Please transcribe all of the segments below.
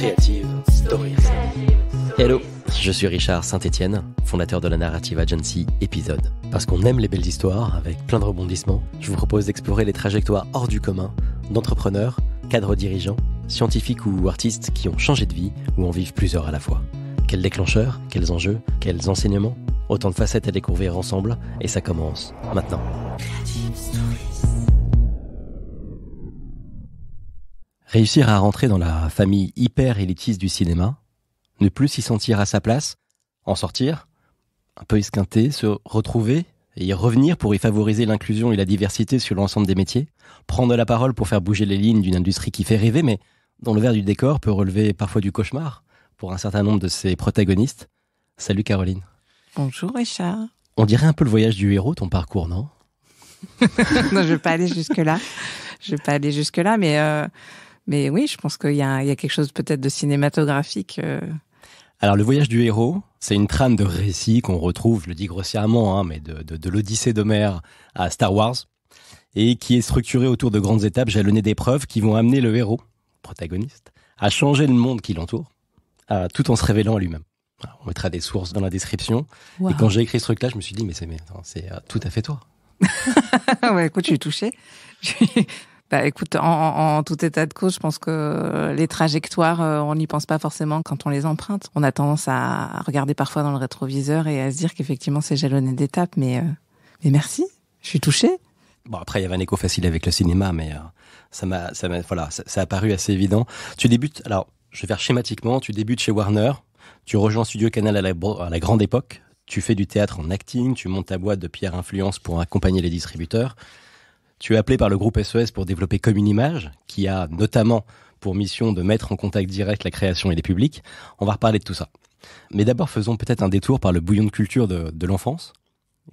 Creative Hello, je suis Richard saint etienne fondateur de la Narrative Agency Épisode. Parce qu'on aime les belles histoires avec plein de rebondissements, je vous propose d'explorer les trajectoires hors du commun d'entrepreneurs, cadres dirigeants, scientifiques ou artistes qui ont changé de vie ou en vivent plusieurs à la fois. Quels déclencheurs, quels enjeux, quels enseignements Autant de facettes à découvrir ensemble et ça commence maintenant. Creative Réussir à rentrer dans la famille hyper élitiste du cinéma, ne plus s'y sentir à sa place, en sortir, un peu esquinter, se retrouver et y revenir pour y favoriser l'inclusion et la diversité sur l'ensemble des métiers, prendre la parole pour faire bouger les lignes d'une industrie qui fait rêver, mais dont le verre du décor peut relever parfois du cauchemar pour un certain nombre de ses protagonistes. Salut Caroline. Bonjour Richard. On dirait un peu le voyage du héros, ton parcours, non Non, je ne vais pas aller jusque-là. Je ne vais pas aller jusque-là, mais euh, mais oui, je pense qu'il y, a quelque chose peut-être de cinématographique. Euh. Alors, le voyage du héros, c'est une trame de récit qu'on retrouve, je le dis grossièrement, hein, mais de, de l'Odyssée d'Homère à Star Wars, et qui est structurée autour de grandes étapes jalonnées d'épreuves qui vont amener le héros, protagoniste, à changer le monde qui l'entoure, tout en se révélant à lui-même. On mettra des sources dans la description. Et quand j'ai écrit ce truc-là, je me suis dit, mais c'est euh, tout à fait toi. ouais, écoute, je suis touchée. Bah écoute, en, tout état de cause, je pense que les trajectoires, euh, on n'y pense pas forcément quand on les emprunte. On a tendance à regarder parfois dans le rétroviseur et à se dire qu'effectivement c'est jalonné d'étapes, mais euh, merci, je suis touchée. Bon après il y avait un écho facile avec le cinéma, mais euh, ça m'a ça m'a voilà ça, a paru assez évident. Tu débutes alors je vais faire schématiquement, tu débutes chez Warner, tu rejoins Studio Canal à la grande époque, tu fais du théâtre en acting, tu montes ta boîte de pierre influence pour accompagner les distributeurs. Tu es appelé par le groupe SES e pour développer Comme une Image, qui a notamment pour mission de mettre en contact direct la création et les publics. On va reparler de tout ça. Mais d'abord, faisons peut-être un détour par le bouillon de culture de, l'enfance.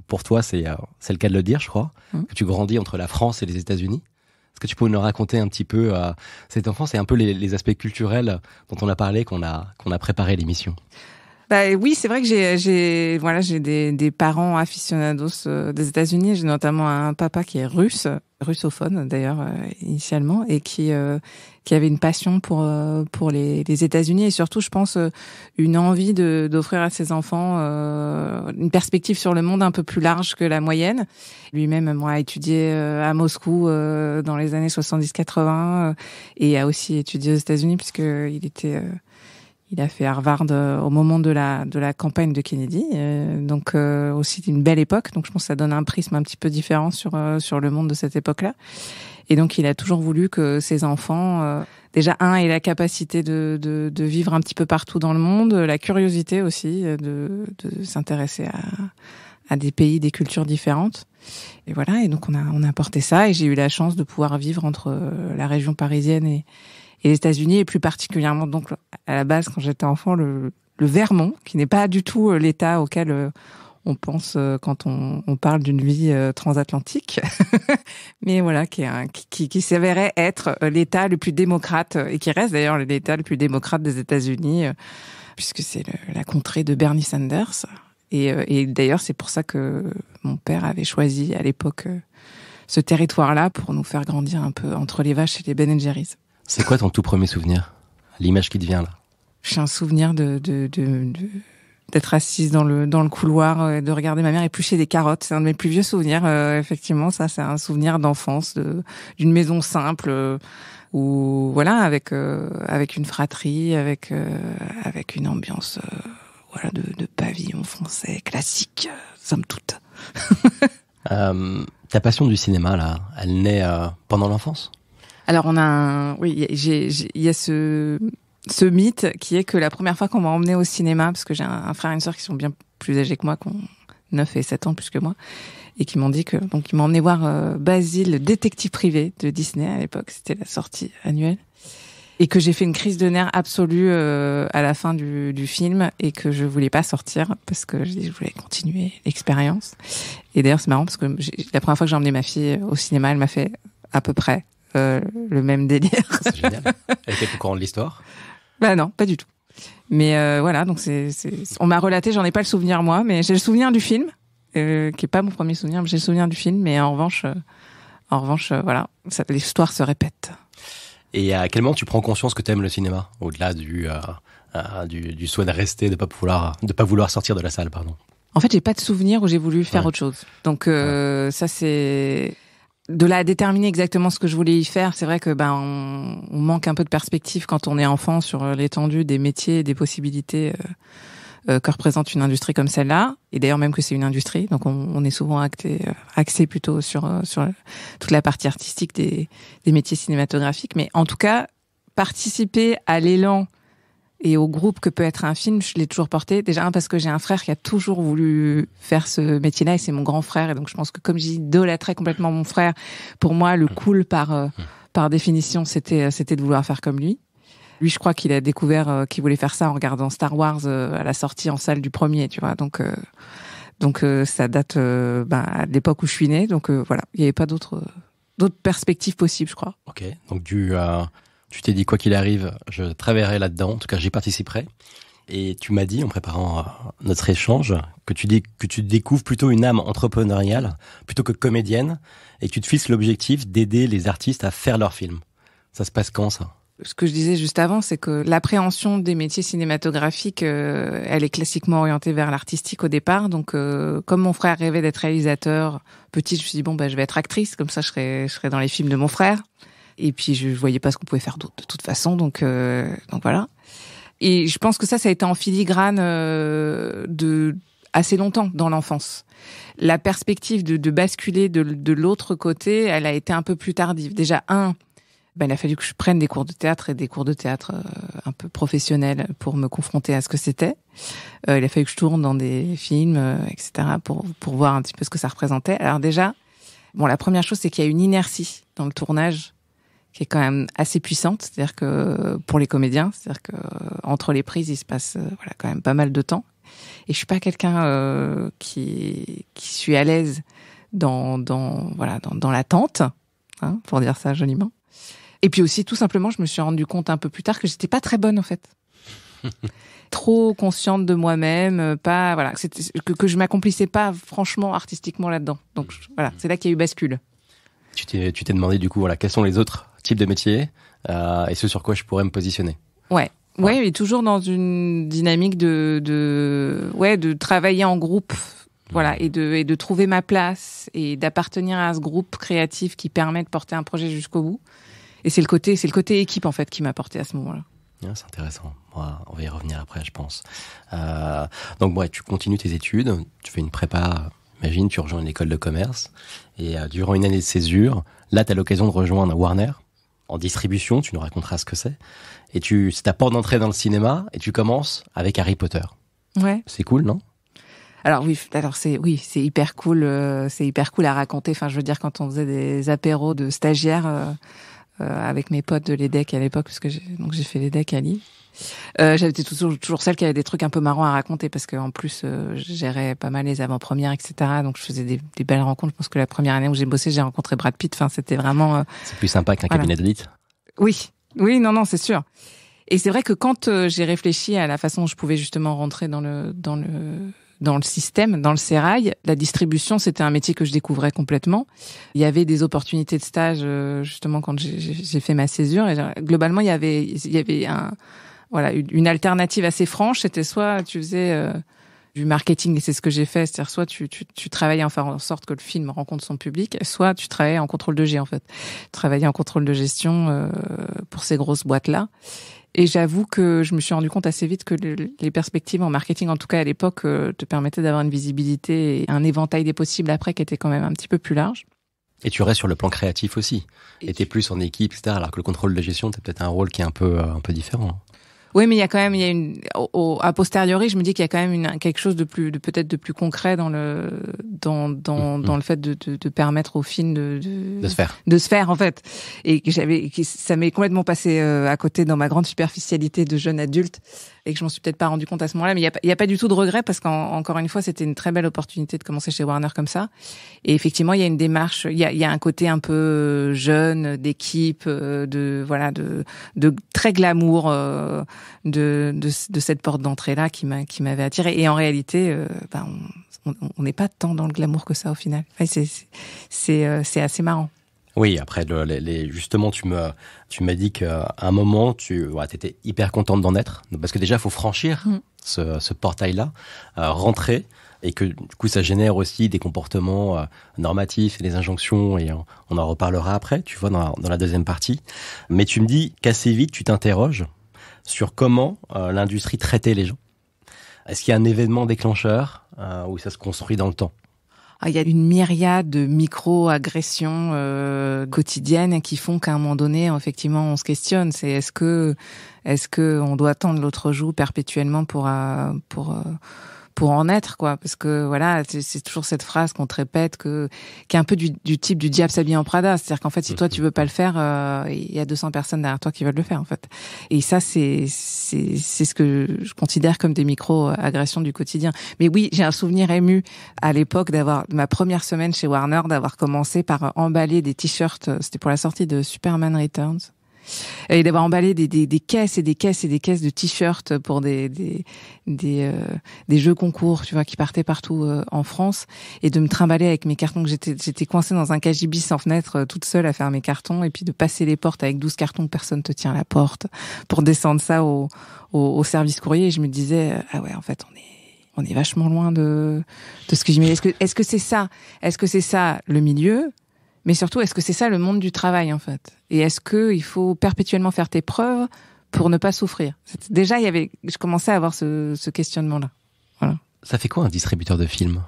Pour toi, euh, c'est le cas de le dire, je crois, mmh. que tu grandis entre la France et les États-Unis. Est-ce que tu peux nous raconter un petit peu euh, cette enfance et un peu les, les, aspects culturels dont on a parlé, qu'on a, qu'on a préparé l'émission bah oui, c'est vrai que j'ai, j'ai, voilà, j'ai des, des parents aficionados euh, des États-Unis. J'ai notamment un papa qui est russe, russophone d'ailleurs euh, initialement, et qui euh, qui avait une passion pour pour les, États-Unis et surtout, je pense, une envie de, d'offrir à ses enfants une perspective sur le monde un peu plus large que la moyenne. Lui-même, a étudié à Moscou dans les années 70-80 et a aussi étudié aux États-Unis puisque il était il a fait Harvard euh, au moment de la de la campagne de Kennedy, euh, donc euh, aussi une belle époque. Donc je pense que ça donne un prisme un petit peu différent sur sur le monde de cette époque-là. Et donc il a toujours voulu que ses enfants déjà un aient la capacité de, de, de, vivre un petit peu partout dans le monde, la curiosité aussi de, de s'intéresser à, à, des pays, des cultures différentes. Et voilà, et donc on a, on a porté ça et j'ai eu la chance de pouvoir vivre entre la région parisienne et, et les États-Unis, et plus particulièrement, donc, à la base, quand j'étais enfant, le, le Vermont, qui n'est pas du tout euh, l'État auquel euh, on pense euh, quand on, on parle d'une vie transatlantique, mais voilà, qui, est un, qui, qui, s'avérait être l'État le plus démocrate, et qui reste d'ailleurs l'État le plus démocrate des États-Unis, puisque c'est la contrée de Bernie Sanders. Et, et d'ailleurs, c'est pour ça que mon père avait choisi à l'époque ce territoire-là pour nous faire grandir un peu entre les vaches et les Ben Jerry's. C'est quoi ton tout premier souvenir L'image qui te vient là J'ai un souvenir de, d'être assise dans le dans le couloir euh, et de regarder ma mère éplucher des carottes. C'est un de mes plus vieux souvenirs. Euh, effectivement, ça, c'est un souvenir d'enfance, de, d'une maison simple euh, voilà, avec avec une fratrie, avec avec une ambiance voilà de, de, pavillon français classique, somme toute. ta passion du cinéma là, elle naît pendant l'enfance alors on a un... oui, il y a ce ce mythe qui est que la première fois qu'on m'a emmené au cinéma, parce que j'ai un, frère et une sœur qui sont bien plus âgés que moi, qui ont 9 et 7 ans plus que moi, et qui m'ont dit que donc ils m'ont emmené voir euh, Basile, le détective privé de Disney à l'époque, c'était la sortie annuelle, et que j'ai fait une crise de nerfs absolue euh, à la fin du, du, film et que je voulais pas sortir parce que je voulais continuer l'expérience. Et d'ailleurs c'est marrant parce que la première fois que j'ai emmené ma fille au cinéma, elle m'a fait à peu près euh, le même délire. C'est génial. Elle était au courant de l'histoire Bah non, pas du tout. Mais euh, voilà, donc c'est, on m'a relaté, j'en ai pas le souvenir moi, mais j'ai le souvenir du film, euh, qui est pas mon premier souvenir, mais j'ai le souvenir du film. Mais en revanche, en revanche, voilà, l'histoire se répète. Et à quel moment tu prends conscience que tu aimes le cinéma, au-delà du, du, souhait de rester, de pas pas vouloir sortir de la salle, pardon. En fait, j'ai pas de souvenir où j'ai voulu faire autre chose. Donc ça c'est de la déterminer exactement ce que je voulais y faire, c'est vrai que ben on, manque un peu de perspective quand on est enfant sur euh, l'étendue des métiers et des possibilités euh, euh, que représente une industrie comme celle-là. Et d'ailleurs même que c'est une industrie, donc on, est souvent axé plutôt sur sur toute la partie artistique des, des métiers cinématographiques. Mais en tout cas, participer à l'élan et au groupe que peut être un film, je l'ai toujours porté. Déjà, parce que j'ai un frère qui a toujours voulu faire ce métier-là, et c'est mon grand frère. Et donc, je pense que comme j'idolâtrais complètement mon frère, pour moi, le cool, par, euh, par définition, c'était, euh, c'était de vouloir faire comme lui. Lui, je crois qu'il a découvert euh, qu'il voulait faire ça en regardant Star Wars à la sortie en salle du premier, tu vois. Donc, donc ça date ben, à l'époque où je suis né. Donc, voilà, il n'y avait pas d'autres d'autres perspectives possibles, je crois. Ok, donc du, tu t'es dit, quoi qu'il arrive, je travaillerai là-dedans, en tout cas j'y participerai. Et tu m'as dit, en préparant euh, notre échange, que tu, dis, que tu découvres plutôt une âme entrepreneuriale plutôt que comédienne, et que tu te fixes l'objectif d'aider les artistes à faire leurs films. Ça se passe quand ça ce que je disais juste avant, c'est que l'appréhension des métiers cinématographiques, euh, elle est classiquement orientée vers l'artistique au départ. Donc, euh, comme mon frère rêvait d'être réalisateur, petit, je me suis dit bon, bah, je vais être actrice, comme ça, je serai dans les films de mon frère. Et puis je voyais pas ce qu'on pouvait faire d'autre de toute façon, donc euh, donc voilà. Et je pense que ça, ça a été en filigrane euh, de assez longtemps dans l'enfance. La perspective de, de basculer de, de l'autre côté, elle a été un peu plus tardive. Déjà un, ben, il a fallu que je prenne des cours de théâtre et des cours de théâtre euh, un peu professionnels pour me confronter à ce que c'était. il a fallu que je tourne dans des films, etc., pour, pour voir un petit peu ce que ça représentait. Alors déjà, bon, la première chose, c'est qu'il y a une inertie dans le tournage qui est quand même assez puissante, c'est-à-dire que pour les comédiens, c'est-à-dire que entre les prises, il se passe euh, voilà quand même pas mal de temps. Et je suis pas quelqu'un euh, qui qui suis à l'aise dans voilà dans, dans l'attente, hein, pour dire ça joliment. Et puis aussi tout simplement, je me suis rendu compte un peu plus tard que j'étais pas très bonne en fait. trop consciente de moi-même, pas voilà, que, que je m'accomplissais pas franchement artistiquement là-dedans. Donc voilà, mm. c'est là qu'il y a eu bascule. Tu t'es, tu t'es demandé du coup, voilà, quels sont les autres type de métier euh, et ce sur quoi je pourrais me positionner. Ouais. Ouais, mais toujours dans une dynamique de, de, ouais, de travailler en groupe, voilà, mmh. et de, et de trouver ma place et d'appartenir à ce groupe créatif qui permet de porter un projet jusqu'au bout. Et c'est le côté, c'est le côté équipe en fait qui m'a porté à ce moment-là. Ah, c'est intéressant. on va y revenir après, je pense. Euh, donc, ouais, tu continues tes études, tu fais une prépa. Imagine, tu rejoins une école de commerce et euh, durant une année de césure, là, tu as l'occasion de rejoindre Warner, en distribution, tu nous raconteras ce que c'est. Et tu, c'est ta porte d'entrée dans le cinéma et tu commences avec Harry Potter. Ouais. C'est cool, non alors oui, alors c'est oui, c'est hyper cool, euh, c'est hyper cool à raconter. Enfin, je veux dire quand on faisait des apéros de stagiaires euh, euh, avec mes potes de l'EDEC à l'époque, parce que donc j'ai fait l'EDEC à Lille. Euh, J'étais toujours, toujours celle qui avait des trucs un peu marrants à raconter parce en plus, euh, je gérais pas mal les avant-premières, etc. Donc, je faisais des, des, belles rencontres. Je pense que la première année où j'ai bossé, j'ai rencontré Brad Pitt. Enfin, c'était vraiment. Euh, c'est plus sympa qu'un cabinet d'audit. Oui, oui, non, non, c'est sûr. Et c'est vrai que quand euh, j'ai réfléchi à la façon dont je pouvais justement rentrer dans le dans le dans le système, dans le sérail. La distribution, c'était un métier que je découvrais complètement. Il y avait des opportunités de stage, euh, justement, quand j'ai fait ma césure. Et globalement, il y avait, il y avait un, voilà une, alternative assez franche. C'était soit tu faisais euh, du marketing et c'est ce que j'ai fait, c'est-à-dire soit tu, travaillais en faire en sorte que le film rencontre son public, soit tu travaillais en contrôle de G en fait, travaillais en contrôle de gestion euh, pour ces grosses boîtes là. Et j'avoue que je me suis rendu compte assez vite que les perspectives en marketing, en tout cas à l'époque, euh, te permettaient d'avoir une visibilité et un éventail des possibles après qui était quand même un petit peu plus large. Et tu restes sur le plan créatif aussi. Et, tu es plus en équipe, etc. Alors que le contrôle de gestion, tu peut-être un rôle qui est un peu, un peu différent. Oui, mais il y a quand même, il y a une, a posteriori, je me dis qu'il y a quand même une, quelque chose de plus, de peut-être de plus concret dans le, dans, dans, mm-hmm. dans le fait de, de, de, permettre au film de, de, se faire, de se faire en fait. Et que j'avais, ça m'est complètement passé euh, à côté dans ma grande superficialité de jeune adulte et que je m'en suis peut-être pas rendu compte à ce moment-là. Mais il n'y a, pas du tout de regret parce qu'encore une fois, c'était une très belle opportunité de commencer chez Warner comme ça. Et effectivement, il y a une démarche, il y a, un côté un peu euh, jeune d'équipe, euh, de voilà, de, de très glamour euh, de, de, de cette porte d'entrée là qui m'avait attiré. Et en réalité, ben, on n'est pas tant dans le glamour que ça au final. c'est c'est assez marrant. Oui, après, le, les, justement, tu me, tu m'as dit qu'à un moment, tu ouais, étais hyper contente d'en être. Parce que déjà, il faut franchir mm. ce, ce portail-là, euh, rentrer, et que du coup, ça génère aussi des comportements euh, normatifs et des injonctions, et on, en reparlera après, tu vois, dans la, deuxième partie. Mais tu me dis qu'assez vite, tu t'interroges sur comment euh, l'industrie traitait les gens. Est-ce qu'il y a un événement déclencheur où ça se construit dans le temps ah, il y a une myriade de micro-agressions euh, quotidiennes qui font qu'à un moment donné, effectivement, on se questionne. C'est est-ce que est-ce que on doit attendre l'autre joue perpétuellement pour euh, pour euh, pour en être quoi parce que voilà c'est toujours cette phrase qu'on te répète que qui est un peu du, type du diable s'habille en Prada c'est-à-dire qu'en fait si toi tu veux pas le faire euh, il y a 200 personnes derrière toi qui veulent le faire en fait et ça c'est c'est c'est ce que je considère comme des micro agressions du quotidien mais oui j'ai un souvenir ému à l'époque d'avoir ma première semaine chez Warner d'avoir commencé par emballer des t-shirts euh, c'était pour la sortie de Superman Returns et d'avoir emballé des, des, des, caisses et des caisses et des caisses de t-shirts pour des des des, euh, des, jeux concours, tu vois, qui partaient partout euh, en France, et de me trimballer avec mes cartons que j'étais j'étais coincée dans un cagibis sans fenêtre, euh, toute seule à faire mes cartons, et puis de passer les portes avec 12 cartons, personne te tient la porte, pour descendre ça au au, service courrier. Et je me disais ah ouais, en fait on est on est vachement loin de, de ce que j'imagine. Est-ce que est-ce que c'est ça Est-ce que c'est ça le milieu mais surtout, est-ce que c'est ça le monde du travail en fait Et est-ce que il faut perpétuellement faire tes preuves pour ne pas souffrir Déjà, il y avait, je commençais à avoir ce, questionnement-là. Ça fait quoi un distributeur de films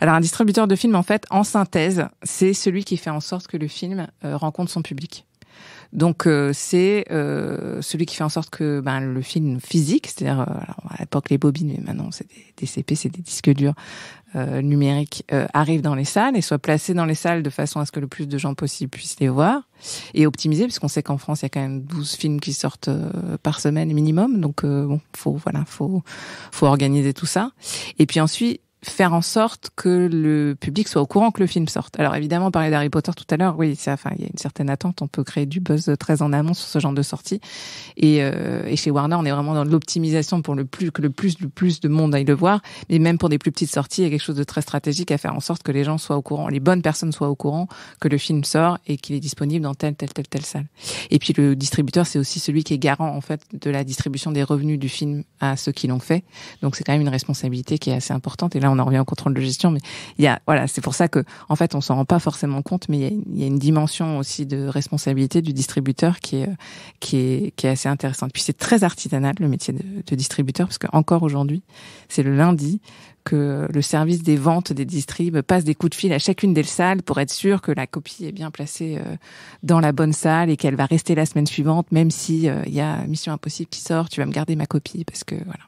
Alors un distributeur de films, en fait, en synthèse, c'est celui qui fait en sorte que le film euh, rencontre son public. Donc euh, c'est euh, celui qui fait en sorte que ben, le film physique, c'est-à-dire à, l'époque les bobines, mais maintenant c'est des, des, CP, c'est des disques durs, euh, numérique euh, arrive dans les salles et soit placé dans les salles de façon à ce que le plus de gens possible puissent les voir et optimiser puisqu'on sait qu'en France il y a quand même 12 films qui sortent euh, par semaine minimum donc bon faut voilà faut faut organiser tout ça et puis ensuite faire en sorte que le public soit au courant que le film sorte. Alors évidemment, on parlait d'Harry Potter tout à l'heure, oui, ça, enfin, il y a une certaine attente, on peut créer du buzz très en amont sur ce genre de sortie. Et, euh, et chez Warner, on est vraiment dans l'optimisation pour le plus que le plus le plus de monde aille le voir, mais même pour des plus petites sorties, il y a quelque chose de très stratégique à faire en sorte que les gens soient au courant, les bonnes personnes soient au courant que le film sort et qu'il est disponible dans telle telle telle telle salle. Et puis le distributeur, c'est aussi celui qui est garant en fait de la distribution des revenus du film à ceux qui l'ont fait. Donc c'est quand même une responsabilité qui est assez importante. Et là, on en revient au contrôle de gestion, mais il y a, voilà, c'est pour ça que, en fait, on s'en rend pas forcément compte, mais il y, a, une dimension aussi de responsabilité du distributeur qui est, qui est, qui est assez intéressante. Puis c'est très artisanal, le métier de, distributeur, parce que encore aujourd'hui, c'est le lundi que le service des ventes des distribs passe des coups de fil à chacune des salles pour être sûr que la copie est bien placée euh, dans la bonne salle et qu'elle va rester la semaine suivante, même si euh, il y a Mission Impossible qui sort, tu vas me garder ma copie parce que voilà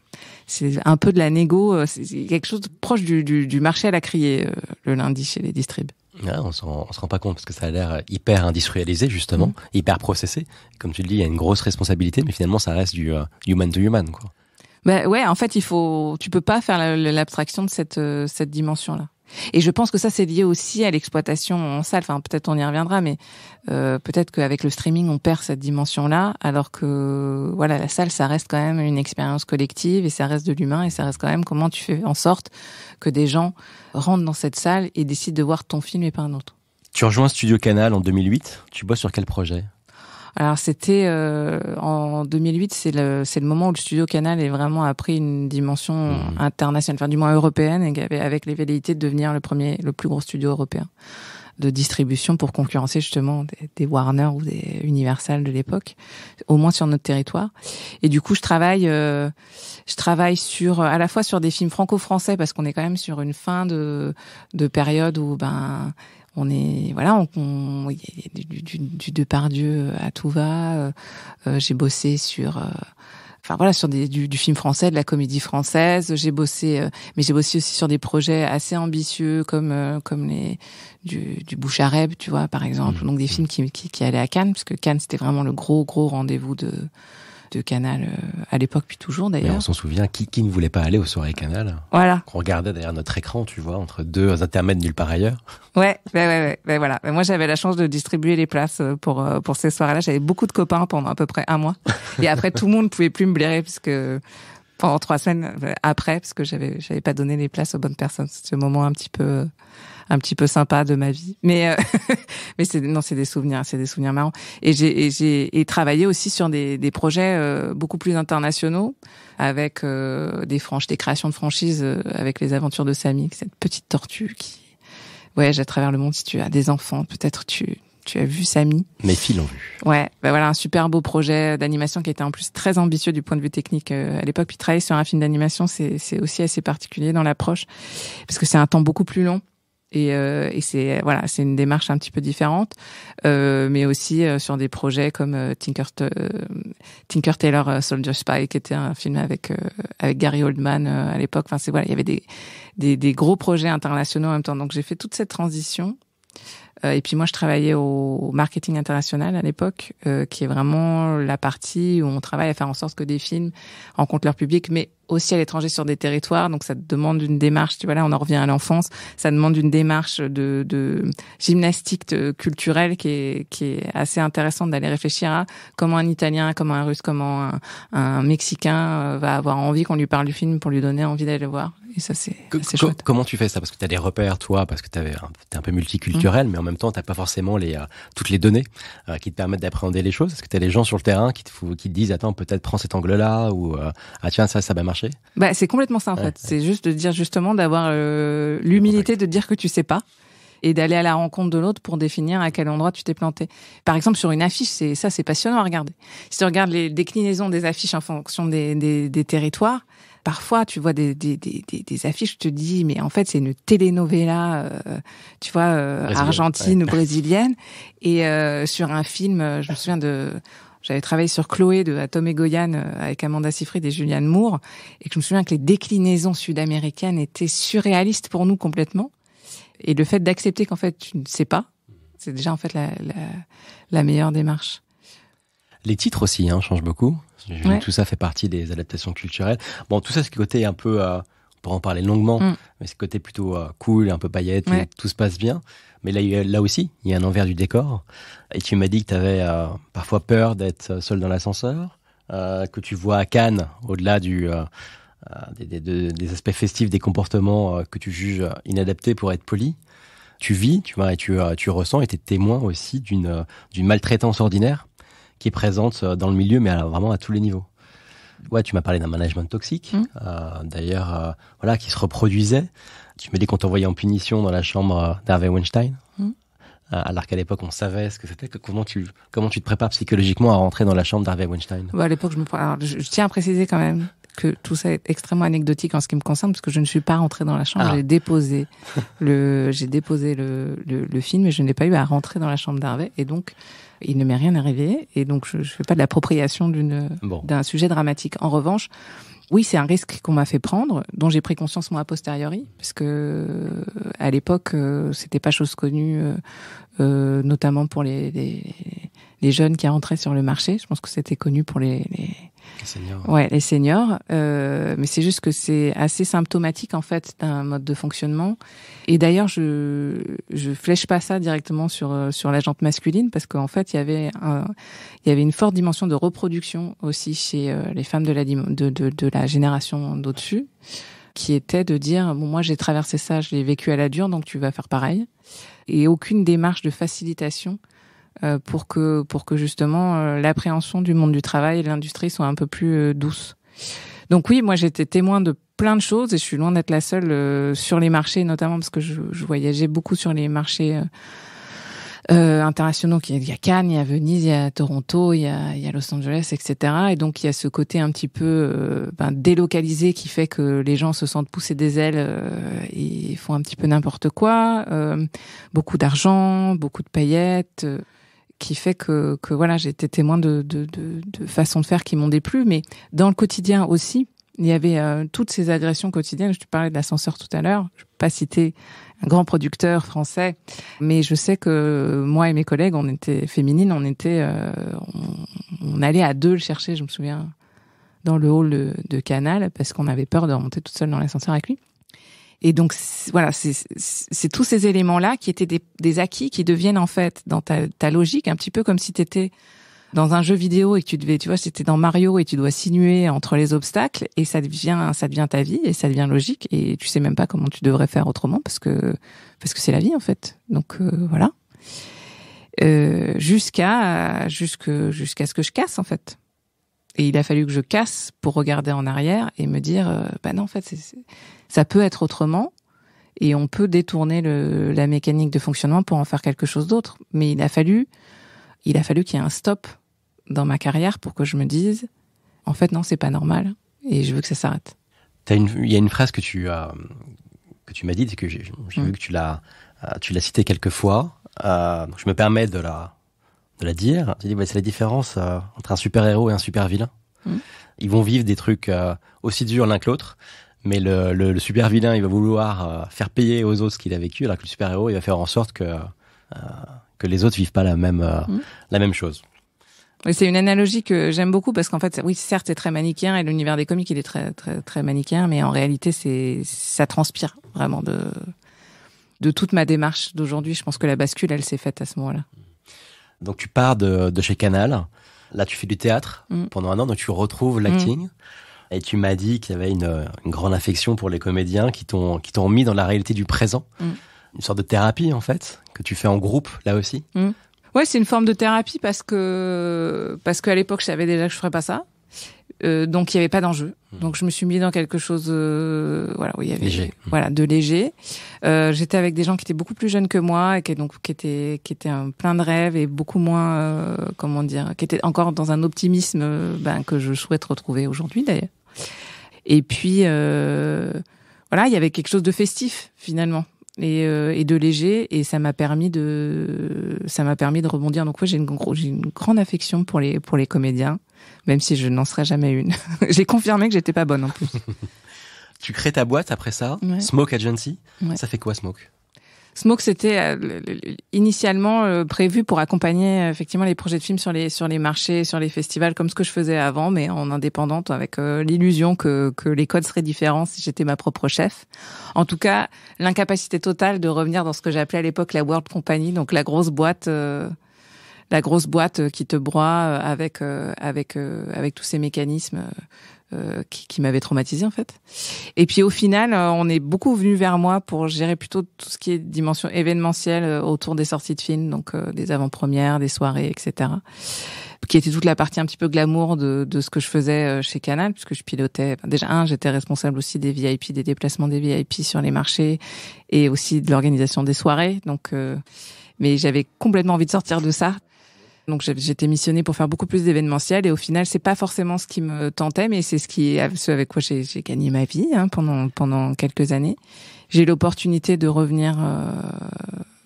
c'est un peu de la négo, euh, c'est quelque chose de proche du, marché à la criée euh, le lundi chez les distribs. Ah, on ne se rend pas compte parce que ça a l'air hyper industrialisé justement, mm. hyper processé. Comme tu le dis, il y a une grosse responsabilité, mais finalement ça reste du euh, human to human quoi. Bah ouais, en fait, il faut, tu peux pas faire l'abstraction de cette cette dimension là. Et je pense que ça, c'est lié aussi à l'exploitation en salle. Enfin, peut-être on y reviendra, mais euh, peut-être qu'avec le streaming, on perd cette dimension-là, alors que voilà, la salle, ça reste quand même une expérience collective et ça reste de l'humain et ça reste quand même comment tu fais en sorte que des gens rentrent dans cette salle et décident de voir ton film et pas un autre. Tu rejoins Studio Canal en 2008. Tu bosses sur quel projet alors c'était euh, en 2008, c'est le c'est le moment où le studio Canal est vraiment appris pris une dimension mmh. internationale, enfin du moins européenne, et avec les velléités de devenir le premier, le plus gros studio européen de distribution pour concurrencer justement des, Warner ou des Universal de l'époque, au moins sur notre territoire. Et du coup, je travaille, euh, je travaille sur à la fois sur des films franco-français parce qu'on est quand même sur une fin de de période où ben on est voilà on, a du, du, du Depardieu euh, à tout va euh, euh, j'ai bossé sur enfin voilà sur des, du, film français de la comédie française j'ai bossé mais j'ai bossé aussi sur des projets assez ambitieux comme comme les du, du Bouchareb tu vois par exemple mmh. donc des mmh. films qui, qui, allaient à Cannes parce que Cannes c'était vraiment le gros gros rendez-vous de de Canal euh, à l'époque, puis toujours d'ailleurs. On s'en souvient, qui, qui ne voulait pas aller aux soirées Canal Voilà. Qu'on regardait derrière notre écran, tu vois, entre deux intermèdes nulle part ailleurs. Ouais, ben, ouais, ouais, ben voilà. mais moi, j'avais la chance de distribuer les places euh, pour, euh, pour ces soirées-là. J'avais beaucoup de copains pendant à peu près un mois. Et après, tout le monde ne pouvait plus me blairer, puisque pendant trois semaines après, parce que j'avais, j'avais pas donné les places aux bonnes personnes. C'est ce moment un petit peu un petit peu sympa de ma vie. Mais euh, mais c'est non, c'est des souvenirs, c'est des souvenirs marrants. Et j'ai j'ai travaillé aussi sur des des projets euh, beaucoup plus internationaux avec euh, des franches des créations de franchises avec les aventures de Samy, cette petite tortue qui voyage à travers le monde. Si tu as des enfants, peut-être tu tu as vu Samy. Mes filles l'ont vu. Ouais, ben voilà, un super beau projet d'animation qui était en plus très ambitieux du point de vue technique à l'époque. Puis travailler sur un film d'animation, c'est aussi assez particulier dans l'approche, parce que c'est un temps beaucoup plus long. Et, euh, et c'est voilà, c'est une démarche un petit peu différente, euh, mais aussi euh, sur des projets comme Tinker, Tinker Taylor Soldier Spy, qui était un film avec avec Gary Oldman à l'époque. Enfin, c'est voilà, il y avait des, des, des gros projets internationaux en même temps. Donc j'ai fait toute cette transition et puis moi, je travaillais au marketing international à l'époque, qui est vraiment la partie où on travaille à faire en sorte que des films rencontrent leur public, mais aussi à l'étranger sur des territoires, donc ça demande une démarche, tu vois là on en revient à l'enfance, ça demande une démarche de, de gymnastique euh, culturelle qui est, qui est assez intéressante d'aller réfléchir à comment un Italien, comment un Russe, comment un Mexicain euh, va avoir envie qu'on lui parle du film pour lui donner envie d'aller le voir ça, c'est Comment tu fais ça Parce que tu as des repères, toi, parce que tu es un peu multiculturel, mm. mais en même temps, tu pas forcément euh, toutes les données euh, qui te permettent d'appréhender les choses. Est-ce que tu as des gens sur le terrain qui te, qui disent Attends, peut-être prends cet angle-là ou euh, Ah, tiens, ça, ça va marcher bah, C'est complètement ça, en fait. C'est juste de dire, justement, d'avoir l'humilité de dire que tu sais pas et d'aller à la rencontre de l'autre pour définir à quel endroit tu t'es planté. Par exemple, sur une affiche, c'est ça, c'est passionnant à regarder. Si tu regardes les déclinaisons des affiches en fonction des territoires, parfois, tu vois des, affiches, je te dis, mais en fait, c'est une telenovela, euh, tu vois, euh, argentine ou brésilienne. Et euh, sur un film, je me souviens de... J'avais travaillé sur Chloé de Atom et Goyan avec Amanda Seyfried et Julianne Moore. Et je me souviens que les déclinaisons sud-américaines étaient surréalistes pour nous complètement. Et le fait d'accepter qu'en fait, tu ne sais pas, c'est déjà en fait la, la meilleure démarche. Les titres aussi hein, changent beaucoup. Tout ça fait partie des adaptations culturelles. Bon, tout ça, c'est côté un peu, euh, on en parler longuement, mm. mais c'est côté plutôt euh, cool, un peu paillette, tout se passe bien. Mais là, là aussi, il y a un envers du décor. Et tu m'as dit que tu avais euh, parfois peur d'être seul dans l'ascenseur, que tu vois à Cannes, au-delà du... Des, aspects festifs, des comportements que tu juges inadaptés pour être poli tu vis, tu vois, et tu, tu ressens, et tu es témoin aussi d'une maltraitance ordinaire qui présente euh, dans le milieu, mais vraiment à tous les niveaux. Ouais, tu m'as parlé d'un management toxique, mm. euh, d'ailleurs, euh, voilà, qui se reproduisait. Tu me dis qu'on t'envoyait en punition dans la chambre d'Harvey Weinstein. Mm. Alors qu'à l'époque, on savait ce que c'était. Comment tu, comment tu te prépares psychologiquement à rentrer dans la chambre d'Harvey Weinstein bah, À l'époque, je tiens à préciser quand même que tout ça est extrêmement anecdotique en ce qui me concerne parce que je ne suis pas rentrée dans la chambre. Ah. J'ai déposé le, j'ai déposé le, le, film et je n'ai pas eu à rentrer dans la chambre d'Harvey et donc il ne m'est rien arrivé et donc je ne fais pas de l'appropriation d'une d'un sujet dramatique. En revanche, oui, c'est un risque qu'on m'a fait prendre, dont j'ai pris conscience moi a posteriori, parce que euh, à l'époque euh, c'était pas chose connue, euh, euh notamment pour les, les, jeunes qui rentraient sur le marché. Je pense que c'était connu pour les, les les seniors. Ouais, les seniors. Euh, mais c'est juste que c'est assez symptomatique en fait d'un mode de fonctionnement. Et d'ailleurs, je je flèche pas ça directement sur euh, sur la jante masculine parce qu'en fait, il y avait il y avait une forte dimension de reproduction aussi chez euh, les femmes de la de de, de la génération d'au-dessus qui était de dire bon moi j'ai traversé ça, je l'ai vécu à la dure donc tu vas faire pareil et aucune démarche de facilitation euh, pour que pour que justement euh, l'appréhension du monde du travail et de l'industrie soit un peu plus euh, douce. Donc oui, moi j'étais témoin de plein de choses et je suis loin d'être la seule sur les marchés, notamment parce que je, voyageais beaucoup sur les marchés internationaux. Il y a Cannes, il y a Venise, il y a Toronto, il y a, Los Angeles, etc. Et donc il y a ce côté un petit peu ben, délocalisé qui fait que les gens se sentent pousser des ailes et font un petit peu n'importe quoi. beaucoup d'argent, beaucoup de paillettes qui fait que, que voilà, j'ai été témoin de, de, de, de façons de faire qui m'ont déplu, mais dans le quotidien aussi, il y avait euh, toutes ces agressions quotidiennes. Je te parlais de l'ascenseur tout à l'heure. Je ne vais pas citer un grand producteur français, mais je sais que moi et mes collègues, on était féminines, on était, euh, on, allait à deux le chercher. Je me souviens dans le hall de, de Canal parce qu'on avait peur de remonter toute seule dans l'ascenseur avec lui. Et donc voilà, c'est tous ces éléments-là qui étaient des, des, acquis qui deviennent en fait dans ta, ta logique un petit peu comme si tu étais dans un jeu vidéo et que tu devais, tu vois, c'était dans Mario et tu dois sinuer entre les obstacles et ça devient, ça devient ta vie et ça devient logique et tu sais même pas comment tu devrais faire autrement parce que parce que c'est la vie en fait. Donc euh, voilà. Euh, jusqu'à jusqu'à ce que je casse en fait. Et il a fallu que je casse pour regarder en arrière et me dire, euh, bah non en fait c'est ça peut être autrement et on peut détourner la mécanique de fonctionnement pour en faire quelque chose d'autre. Mais il a fallu, il a fallu qu'il y ait un stop dans ma carrière pour que je me dise, en fait, non, c'est pas normal et je veux que ça s'arrête. Il y a une phrase que tu as, que tu m'as dite que j'ai vu mm. que tu l'as, euh, tu l'as citée quelques fois. Euh, je me permets de la, de la dire. Tu dis, c'est la différence euh, entre un super héros et un super vilain. Mm. Ils vont vivre des trucs aussi durs l'un que l'autre, mais le, le, super vilain, il va vouloir euh, faire payer aux autres ce qu'il a vécu, alors que le super héros, il va faire en sorte que, euh, que les autres vivent pas la même, euh, mmh. la même chose. c'est une analogie que j'aime beaucoup parce qu'en fait, oui, certes, c'est très manichéen et l'univers des comics, il est très, très, très manichéen, mais en réalité, c'est, ça transpire vraiment de, de toute ma démarche d'aujourd'hui. Je pense que la bascule, elle s'est faite à ce moment-là. Donc, tu pars de, chez Canal. Là, tu fais du théâtre mmh. pendant un an, donc tu retrouves mmh. l'acting. Et tu m'as dit qu'il y avait une, grande affection pour les comédiens qui t'ont qui t'ont mis dans la réalité du présent. Mm. Une sorte de thérapie en fait que tu fais en groupe là aussi. Mm. Ouais, c'est une forme de thérapie parce que parce qu'à l'époque je savais déjà que je ferais pas ça. Euh, donc il n'y avait pas d'enjeu. Hmm. Donc je me suis mis dans quelque chose, euh, voilà, où il y avait, hmm. voilà, de léger. Euh, j'étais avec des gens qui étaient beaucoup plus jeunes que moi et qui donc qui étaient qui étaient plein de rêves et beaucoup moins, comment dire, qui étaient encore dans un optimisme ben, que je souhaite retrouver aujourd'hui d'ailleurs. Et puis voilà, il y avait quelque chose de festif finalement. Et, de léger et ça m'a permis de ça m'a permis de rebondir donc oui j'ai une, une grande affection pour les pour les comédiens même si je n'en serais jamais une. J'ai confirmé que j'étais pas bonne en plus. tu crées ta boîte après ça, Smoke Agency. Ça fait quoi Smoke Smoke, c'était euh, initialement euh, prévu pour accompagner euh, effectivement les projets de films sur les sur les marchés, sur les festivals, comme ce que je faisais avant, mais en indépendante, avec l'illusion que que les codes seraient différents si j'étais ma propre chef. En tout cas, l'incapacité totale de revenir dans ce que j'appelais à l'époque la World Company, donc la grosse boîte la grosse boîte euh, qui te broie euh, avec euh, avec avec tous ces mécanismes qui, qui m'avaient traumatisé en fait. Et puis au final, on est beaucoup venu vers moi pour gérer plutôt tout ce qui est dimension événementielle autour des sorties de films, donc des avant-premières, des soirées, etc. Qui était toute la partie un petit peu glamour de, de ce que je faisais chez Canal, puisque je pilotais. Déjà un, j'étais responsable aussi des VIP, des déplacements des VIP sur les marchés et aussi de l'organisation des soirées. Donc, mais j'avais complètement envie de sortir de ça. Donc j'étais missionnée pour faire beaucoup plus d'événementiel et au final c'est pas forcément ce qui me tentait mais c'est ce qui ce avec quoi j'ai gagné ma vie hein, pendant pendant quelques années. J'ai eu l'opportunité de revenir euh,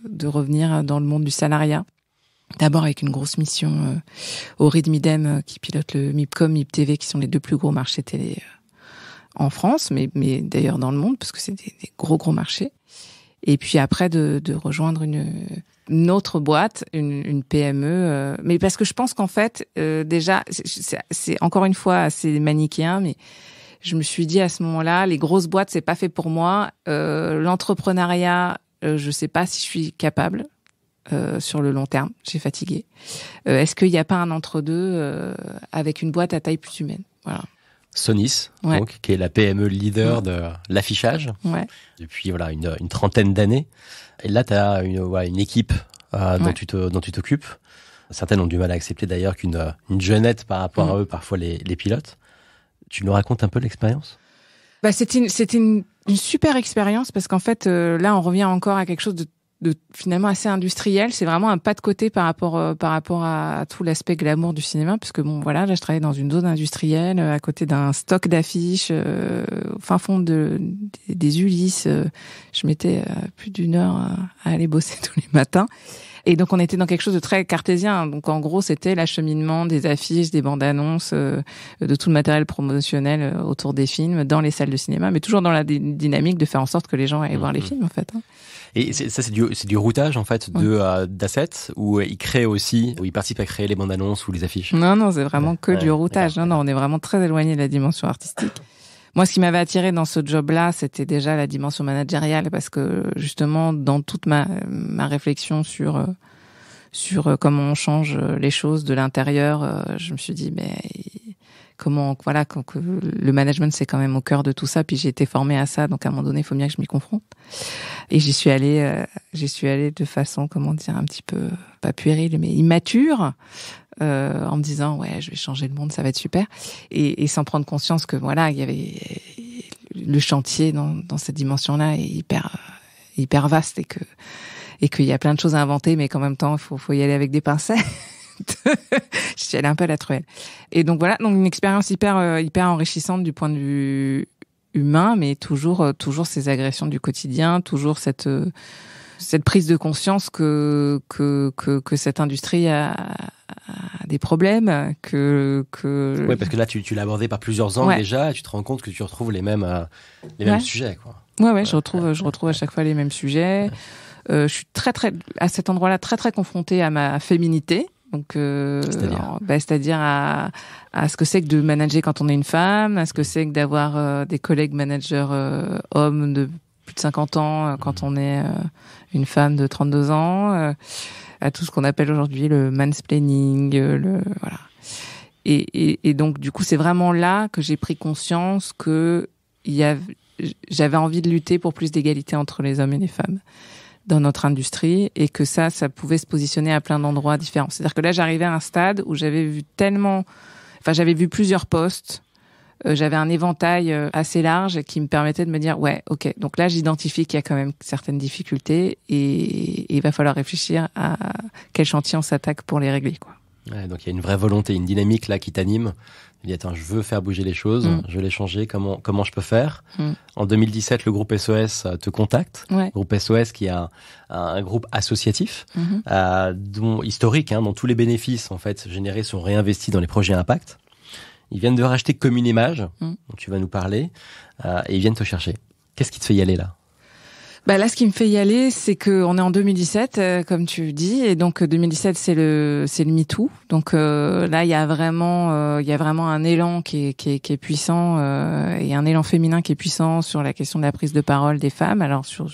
de revenir dans le monde du salariat. D'abord avec une grosse mission euh, au rythme Midem euh, qui pilote le MIPCOM, MIPTV qui sont les deux plus gros marchés télé euh, en France mais mais d'ailleurs dans le monde parce que c'est des gros gros marchés et puis après de, de rejoindre une, autre boîte, une, une PME. Euh, mais parce que je pense qu'en fait, euh, déjà, c'est encore une fois assez manichéen, mais je me suis dit à ce moment-là, les grosses boîtes, c'est pas fait pour moi. Euh, l'entrepreneuriat, je sais pas si je suis capable. sur le long terme, j'ai fatigué. Est-ce qu'il n'y a pas un entre-deux avec une boîte à taille plus humaine Voilà. Sonis, donc, qui est la PME leader de l'affichage depuis voilà une, trentaine d'années. Et là, tu as une, une équipe euh, dont, tu te, dont tu t'occupes. Certaines ont du mal à accepter d'ailleurs qu'une euh, une jeunette par rapport mm. à eux, parfois les, pilotes. Tu nous racontes un peu l'expérience bah, C'était une, une, super expérience parce qu'en fait, euh, là, on revient encore à quelque chose de de finalement assez industriel. C'est vraiment un pas de côté par rapport euh, par rapport à, tout l'aspect glamour du cinéma, puisque bon voilà, là je travaillais dans une zone industrielle, euh, à côté d'un stock d'affiches, euh, au fin fond de, des, des Ulysses. je mettais plus d'une heure à aller bosser tous les matins. Et donc on était dans quelque chose de très cartésien. Donc en gros, c'était l'acheminement des affiches, des bandes annonces, euh, de tout le matériel promotionnel euh, autour des films dans les salles de cinéma, mais toujours dans la dynamique de faire en sorte que les gens aillent voir les mmh, mmh. films en fait. Hein. Et ça, c'est du, du, routage en fait de euh, d'assets où il créent aussi, où ils à créer les bandes annonces ou les affiches. Non, non, c'est vraiment que du routage. Non, non, on est vraiment très éloigné de la dimension artistique. Moi, ce qui m'avait attiré dans ce job-là, c'était déjà la dimension managériale, parce que justement, dans toute ma, réflexion sur euh, sur euh, comment on change euh, les choses de l'intérieur, je me suis dit, mais comment voilà que, le management c'est quand même au cœur de tout ça. Puis j'ai été formée à ça, donc à un moment donné, il faut bien que je m'y confronte. Et j'y suis allée, euh, j'y suis allée de façon comment dire un petit peu pas puérile mais immature. Euh, en me disant ouais je vais changer le monde ça va être super et, sans prendre conscience que voilà il y avait le chantier dans, dans cette dimension là est hyper euh, hyper vaste et que et qu'il y a plein de choses à inventer mais qu'en même temps faut faut y aller avec des pincettes Elle est un peu à la truelle. Et donc voilà, donc une expérience hyper euh, hyper enrichissante du point de vue humain, mais toujours euh, toujours ces agressions du quotidien, toujours cette euh, cette prise de conscience que que que, cette industrie a, des problèmes que que parce que là tu tu l'as abordé par plusieurs ans déjà et tu te rends compte que tu retrouves les mêmes les mêmes sujets quoi ouais ouais, je retrouve je retrouve à chaque fois les mêmes sujets je suis très très à cet endroit-là très très confrontée à ma féminité donc, euh, bah, c'est-à-dire, à à, ce que c'est que de manager quand on est une femme, à ce que c'est que d'avoir euh, des collègues managers euh, hommes de plus de 50 ans euh, quand on est une femme de 32 ans, à tout ce qu'on appelle aujourd'hui le mansplaining, le voilà. Et, donc, du coup, c'est vraiment là que j'ai pris conscience que j'avais envie de lutter pour plus d'égalité entre les hommes et les femmes dans notre industrie et que ça, ça pouvait se positionner à plein d'endroits différents. C'est-à-dire que là, j'arrivais à un stade où j'avais vu tellement, enfin, j'avais vu plusieurs postes, euh, j'avais un éventail euh, assez large qui me permettait de me dire, ouais, ok, donc là, j'identifie qu'il y a quand même certaines difficultés et, il va falloir réfléchir à quel chantier on s'attaque pour les régler, quoi. donc il y a une vraie volonté, une dynamique là qui t'anime il dit attends, je veux faire bouger les choses, mm. je veux les changer, comment comment je peux faire mm. En 2017, le groupe SOS euh, te contacte. Groupe SOS qui est un, groupe associatif mm-hmm. euh, dont historique hein, dont tous les bénéfices en fait générés sont réinvestis dans les projets impact. Ils viennent de racheter comme une Image, mm. tu vas nous parler, euh, et ils viennent te chercher. Qu'est-ce qui te fait y aller là bah là, ce qui me fait y aller, c'est que on est en 2017, euh, comme tu dis, et donc 2017, euh, c'est le c'est le MeToo. Donc euh, là, il y a vraiment il y a vraiment un élan qui est qui est, qui est puissant et un élan féminin qui est puissant sur la question de la prise de parole des femmes. Alors sur,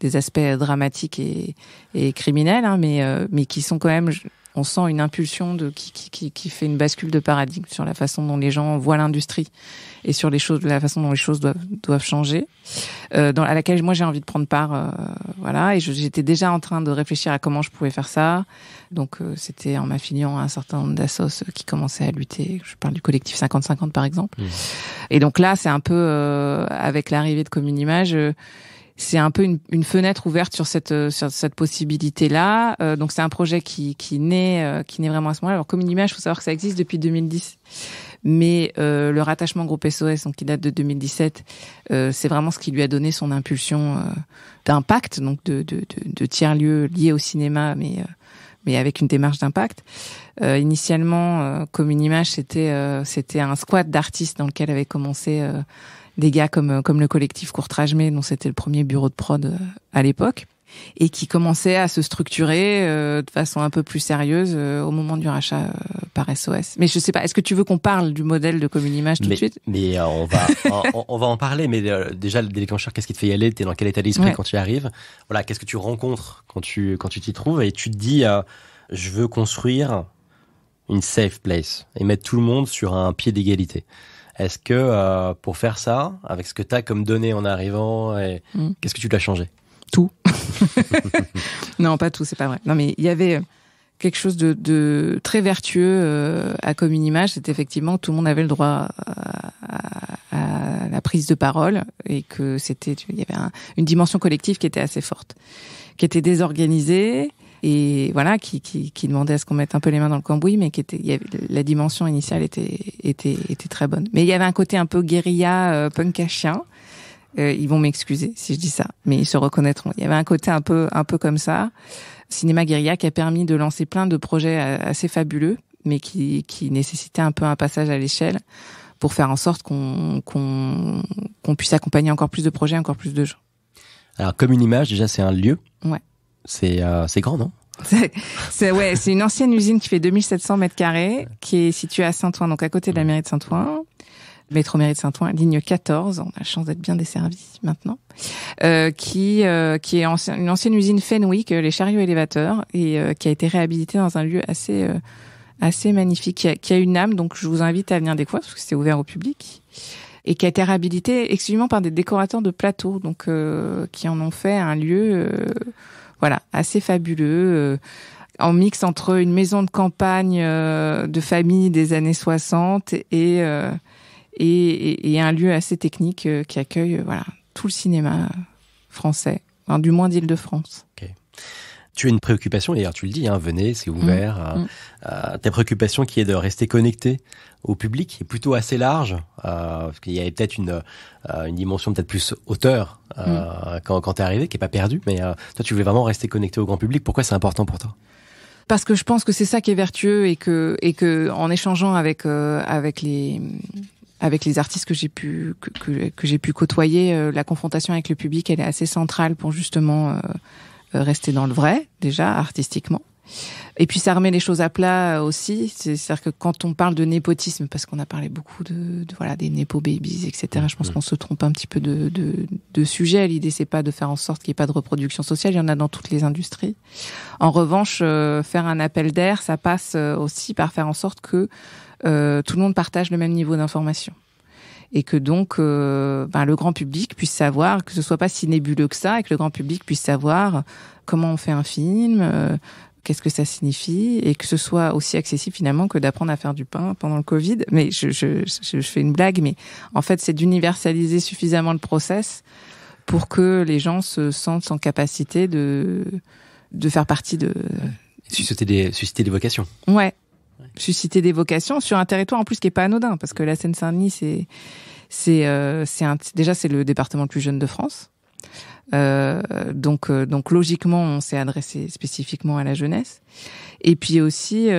des aspects dramatiques et, et criminels, hein, mais mais qui sont quand même on sent une impulsion de, qui, qui, qui, qui, fait une bascule de paradigme sur la façon dont les gens voient l'industrie et sur les choses, la façon dont les choses doivent, doivent changer, euh, dans, à laquelle moi j'ai envie de prendre part. Euh, voilà, et j'étais déjà en train de réfléchir à comment je pouvais faire ça. Donc euh, c'était en m'affiliant à un certain nombre d'assos qui commençaient à lutter. Je parle du collectif 50-50 par exemple. Mmh. Et donc là, c'est un peu avec l'arrivée de Communimage... Image c'est un peu une, fenêtre ouverte sur cette euh, sur cette possibilité là. Euh, donc c'est un projet qui qui naît euh, qui naît vraiment à ce moment-là. Alors comme une image, faut savoir que ça existe depuis 2010. Mais le rattachement groupe SOS, donc qui date de 2017, c'est vraiment ce qui lui a donné son impulsion d'impact, donc de, de, de, tiers lieu lié au cinéma, mais mais avec une démarche d'impact. initialement, comme une image, c'était c'était un squat d'artistes dans lequel avait commencé des gars comme euh, comme le collectif courtrage dont c'était le premier bureau de prod euh, à l'époque et qui commençait à se structurer euh, de façon un peu plus sérieuse au moment du rachat par SOS. Mais je sais pas, est-ce que tu veux qu'on parle du modèle de commune image tout de suite Mais on va on, va en parler. Mais déjà, le déclencheur, qu'est-ce qui te fait y aller es dans quel état d'esprit quand tu arrives Voilà, qu'est-ce que tu rencontres quand tu quand tu t'y trouves et tu te dis je veux construire une safe place et mettre tout le monde sur un pied d'égalité. Est-ce que euh, pour faire ça, avec ce que tu as comme données en arrivant, hmm. qu'est-ce que tu l'as changé Tout. non, pas tout, c'est pas vrai. Non, mais il y avait quelque chose de, très vertueux euh, à à image, c'est effectivement tout le monde avait le droit euh, à, la prise de parole et que c'était il y avait une dimension collective qui était assez forte, qui était désorganisée et voilà qui, qui, qui demandait à ce qu'on mette un peu les mains dans le cambouis, mais qui était il y avait, la dimension initiale était était était très bonne. Mais il y avait un côté un peu guérilla euh, punk à chien. Euh, ils vont m'excuser si je dis ça, mais ils se reconnaîtront. Il y avait un côté un peu un peu comme ça. Cinéma guérilla qui a permis de lancer plein de projets euh, assez fabuleux, mais qui qui nécessitaient un peu un passage à l'échelle pour faire en sorte qu'on qu'on qu'on puisse accompagner encore plus de projets, encore plus de gens. Alors comme une image, déjà c'est un lieu. Ouais. Euh, c'est grand, non c'est ouais, une ancienne usine qui fait 2700 mètres carrés, qui est située à Saint-Ouen, donc à côté de la mairie de Saint-Ouen. Métro mairie de Saint-Ouen, ligne 14, on a la chance d'être bien desservi maintenant, euh, euh, qui est une ancienne usine Fenwick, les chariots élévateurs, et qui a été réhabilitée dans un lieu assez assez magnifique, qui a, une âme. Donc je vous invite à venir découvrir parce que c'est ouvert au public et qui a été réhabilité exclusivement par des décorateurs de plateaux, donc qui en ont fait un lieu voilà, assez fabuleux. Euh, en mix entre une maison de campagne euh, de famille des années 60 euh, et, et, un lieu assez technique qui accueille voilà, tout le cinéma français, du moins d'Île-de-France tu as une préoccupation, d'ailleurs tu le dis, hein, venez, c'est ouvert. Mm. Euh, mm. Euh, ta préoccupation qui est de rester connecté au public est plutôt assez large, euh, parce qu'il y avait peut-être une, dimension peut-être plus hauteur mm. quand, tu es arrivé, qui est pas perdue, mais toi tu voulais vraiment rester connecté au grand public. Pourquoi c'est important pour toi parce que je pense que c'est ça qui est vertueux et que et que en échangeant avec avec les avec les artistes que j'ai pu que j'ai pu côtoyer, la confrontation avec le public, elle est assez centrale pour justement euh, rester dans le vrai déjà artistiquement. Et puis ça remet les choses à plat euh, aussi. C'est-à-dire que quand on parle de népotisme, parce qu'on a parlé beaucoup de, voilà des népo babies, etc. Je pense mm. qu'on se trompe un petit peu de, de, de sujet. L'idée c'est pas de faire en sorte qu'il n'y ait pas de reproduction sociale. Il y en a dans toutes les industries. En revanche, euh, faire un appel d'air, ça passe aussi par faire en sorte que euh, tout le monde partage le même niveau d'information et que donc euh, ben, le grand public puisse savoir, que ce soit pas si nébuleux que ça, et que le grand public puisse savoir euh, comment on fait un film, euh, qu'est-ce que ça signifie, et que ce soit aussi accessible finalement que d'apprendre à faire du pain pendant le Covid. Mais je, fais une blague, mais en fait c'est d'universaliser suffisamment le process pour que les gens se sentent en capacité de, de faire partie de... Susciter des, susciter des vocations. Ouais, susciter des vocations sur un territoire en plus qui est pas anodin parce que la Seine-Saint-Denis c'est c'est euh, déjà c'est le département le plus jeune de France. Euh, donc euh, donc logiquement on s'est adressé spécifiquement à la jeunesse et puis aussi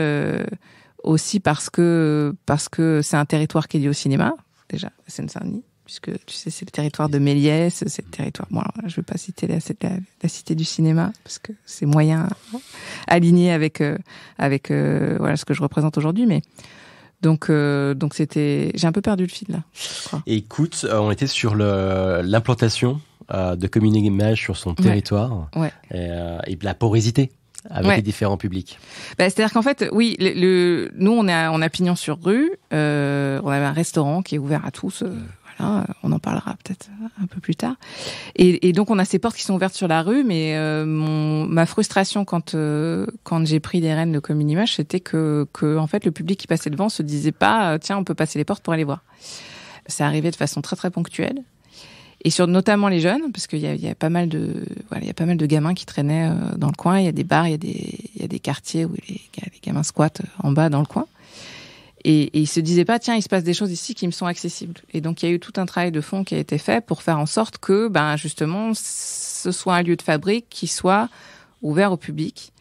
aussi parce que parce que c'est un territoire qui est lié au cinéma déjà la Seine-Saint-Denis puisque tu sais, c'est le territoire de Méliès, c'est le territoire. Moi, je ne veux pas citer la, cité du cinéma parce que c'est moyen hein, aligné avec euh, avec euh, voilà ce que je représente aujourd'hui, mais. Donc, euh, donc c'était. J'ai un peu perdu le fil là. Écoute, on était sur l'implantation de Communing Image sur son territoire Et, la porosité avec les différents publics. Bah, c'est-à-dire qu'en fait, oui, le, nous on a on a pignon sur rue, on avait un restaurant qui est ouvert à tous Hein, on en parlera peut-être un peu plus tard. Et, donc on a ces portes qui sont ouvertes sur la rue, mais euh, ma frustration quand euh, quand j'ai pris des rênes de Commune Image, c'était que, en fait le public qui passait devant se disait pas euh, tiens on peut passer les portes pour aller voir. Ça arrivait de façon très très ponctuelle et sur notamment les jeunes parce qu'il y a, pas mal de voilà il y a pas mal de gamins qui traînaient dans le coin. Il y a des bars, il y a des il y a des quartiers où les gamins squattent en bas dans le coin. Et, et, ne se disait pas, tiens, il se passe des choses ici qui me sont accessibles. Et donc, il y a eu tout un travail de fond qui a été fait pour faire en sorte que, ben, justement, ce soit un lieu de fabrique qui soit ouvert au public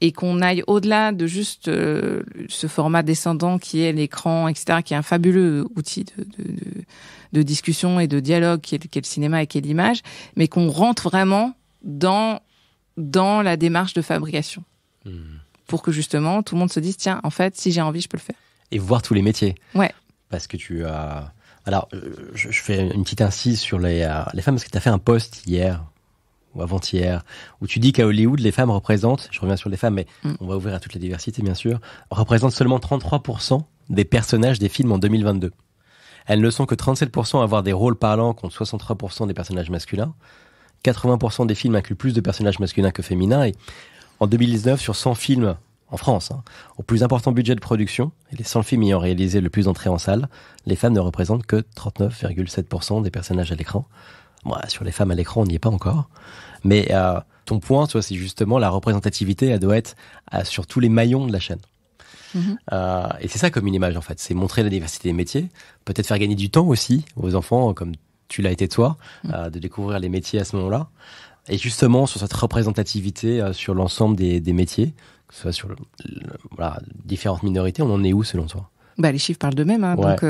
et qu'on aille au-delà de juste euh, ce format descendant qui est l'écran, etc., qui est un fabuleux outil de, de, discussion et de dialogue qui est, le cinéma et qui est l'image, mais qu'on rentre vraiment dans, dans la démarche de fabrication. Hmm. Pour que justement tout le monde se dise, tiens, en fait, si j'ai envie, je peux le faire et voir tous les métiers. Ouais. Parce que tu as. Alors, euh, je, fais une petite incise sur les, euh, les femmes, parce que tu as fait un post hier ou avant-hier, où tu dis qu'à Hollywood, les femmes représentent, je reviens sur les femmes, mais mm. on va ouvrir à toute la diversité bien sûr, représentent seulement 33% des personnages des films en 2022. Elles ne sont que 37% à avoir des rôles parlants contre 63% des personnages masculins. 80% des films incluent plus de personnages masculins que féminins. Et en 2019, sur 100 films en France, hein. au plus important budget de production, et les 100 films ayant réalisé le plus d'entrées en salle, les femmes ne représentent que 39,7% des personnages à l'écran. sur les femmes à l'écran, on n'y est pas encore. Mais euh, ton point, toi, c'est justement la représentativité, elle doit être euh, sur tous les maillons de la chaîne. Mm-hmm. Euh, et c'est ça comme une image en fait, c'est montrer la diversité des métiers, peut-être faire gagner du temps aussi aux enfants, comme tu l'as été toi, mm. de découvrir les métiers à ce moment-là. Et justement sur cette représentativité sur l'ensemble des, métiers, soit sur le, voilà, différentes minorités, on en est où selon toi bah, les chiffres parlent d'eux-mêmes. Hein, Donc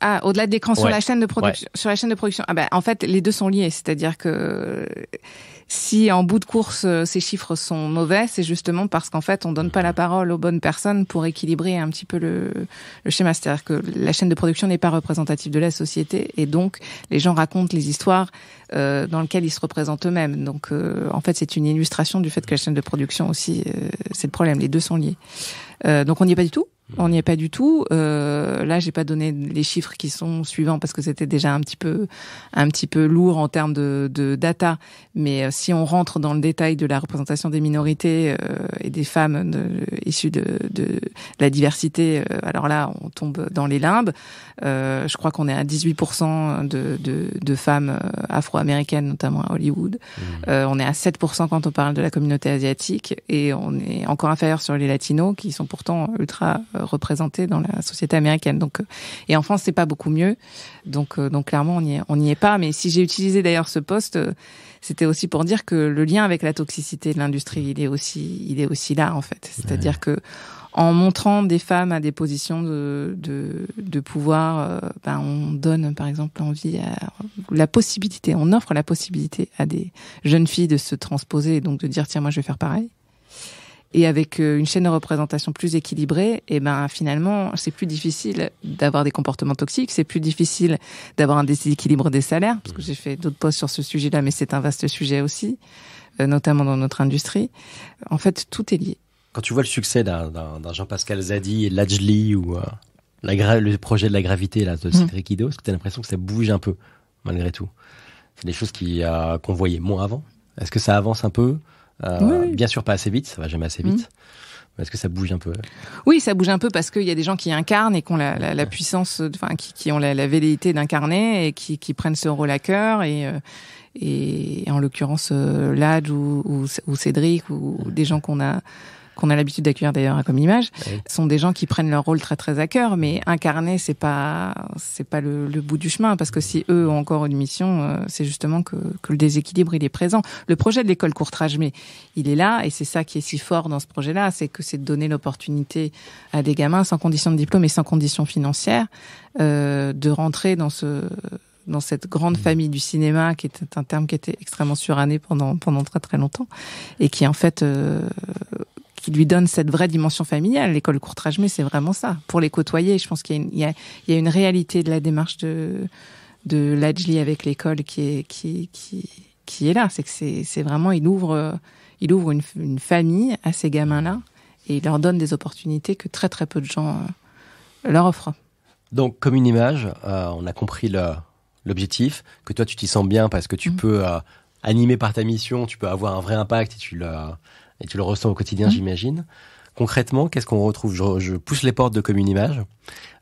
Ah, au-delà de l'écran sur la chaîne de production, sur la chaîne de production. Ah bah, en fait, les deux sont liés, c'est-à-dire que si en bout de course euh, ces chiffres sont mauvais, c'est justement parce qu'en fait on donne pas la parole aux bonnes personnes pour équilibrer un petit peu le, le schéma, c'est-à-dire que la chaîne de production n'est pas représentative de la société et donc les gens racontent les histoires euh, dans lesquelles ils se représentent eux-mêmes. Donc euh, en fait c'est une illustration du fait que la chaîne de production aussi c'est le problème, les deux sont liés. donc on n'y est pas du tout. On n'y est pas du tout. Euh, là, j'ai pas donné les chiffres qui sont suivants parce que c'était déjà un petit peu, un petit peu lourd en termes de, data. Mais euh, si on rentre dans le détail de la représentation des minorités euh, et des femmes issues de, la diversité, euh, alors là, on tombe dans les limbes. je crois qu'on est à 18% de, femmes afro-américaines, notamment à Hollywood. Mmh. on est à 7% quand on parle de la communauté asiatique et on est encore inférieur sur les latinos qui sont pourtant ultra euh, représentés dans la société américaine. Donc, euh, et en France, c'est pas beaucoup mieux. Donc, euh, donc clairement, on n'y est, pas. Mais si j'ai utilisé d'ailleurs ce poste, c'était aussi pour dire que le lien avec la toxicité de l'industrie, il est aussi, il est aussi là en fait. C'est-à-dire que en montrant des femmes à des positions de, pouvoir, ben, on donne par exemple envie à la possibilité, on offre la possibilité à des jeunes filles de se transposer et donc de dire tiens moi je vais faire pareil et avec euh, une chaîne de représentation plus équilibrée, et eh ben finalement, c'est plus difficile d'avoir des comportements toxiques, c'est plus difficile d'avoir un déséquilibre des salaires, parce que j'ai fait d'autres posts sur ce sujet-là, mais c'est un vaste sujet aussi, euh, notamment dans notre industrie. En fait, tout est lié. Quand tu vois le succès d'un Jean-Pascal Zadi et Lajli ou euh, le projet de la gravité là, de mm. Cédric est-ce que tu as l'impression que ça bouge un peu, malgré tout C'est des choses qu'on voyait moins avant. Est-ce que ça avance un peu euh, bien sûr, pas assez vite, ça va jamais assez mm. vite. parce Est-ce que ça bouge un peu Oui, ça bouge un peu parce qu'il y a des gens qui incarnent et qui ont la, puissance, enfin, qui, ont la, la velléité d'incarner et qui, prennent ce rôle à cœur. Et, euh, et en l'occurrence, euh, l'age ou, Cédric ou, des gens qu'on a qu'on a l'habitude d'accueillir d'ailleurs comme image, sont des gens qui prennent leur rôle très très à cœur, mais incarner c'est pas c'est pas le, bout du chemin parce que si eux ont encore une mission, euh, c'est justement que, que, le déséquilibre il est présent. Le projet de l'école Courtrage, mais il est là et c'est ça qui est si fort dans ce projet-là, c'est que c'est de donner l'opportunité à des gamins sans condition de diplôme et sans condition financière euh, de rentrer dans ce dans cette grande mmh. famille du cinéma, qui était un terme qui était extrêmement suranné pendant, pendant très très longtemps, et qui en fait euh, qui lui donne cette vraie dimension familiale. L'école Courtrage, mais c'est vraiment ça. Pour les côtoyer, je pense qu'il y, a une réalité de la démarche de, de l'Adjli avec l'école qui est, qui, qui, est là. C'est que c'est vraiment, il ouvre, il ouvre une, famille à ces gamins-là et il leur donne des opportunités que très très peu de gens euh, leur offrent. Donc, comme une image, euh, on a compris l'objectif, que toi tu t'y sens bien parce que tu mmh. peux, euh, animer par ta mission, tu peux avoir un vrai impact et tu le et tu le ressens au quotidien, mmh. j'imagine. Concrètement, qu'est-ce qu'on retrouve je, pousse les portes de Commune Image,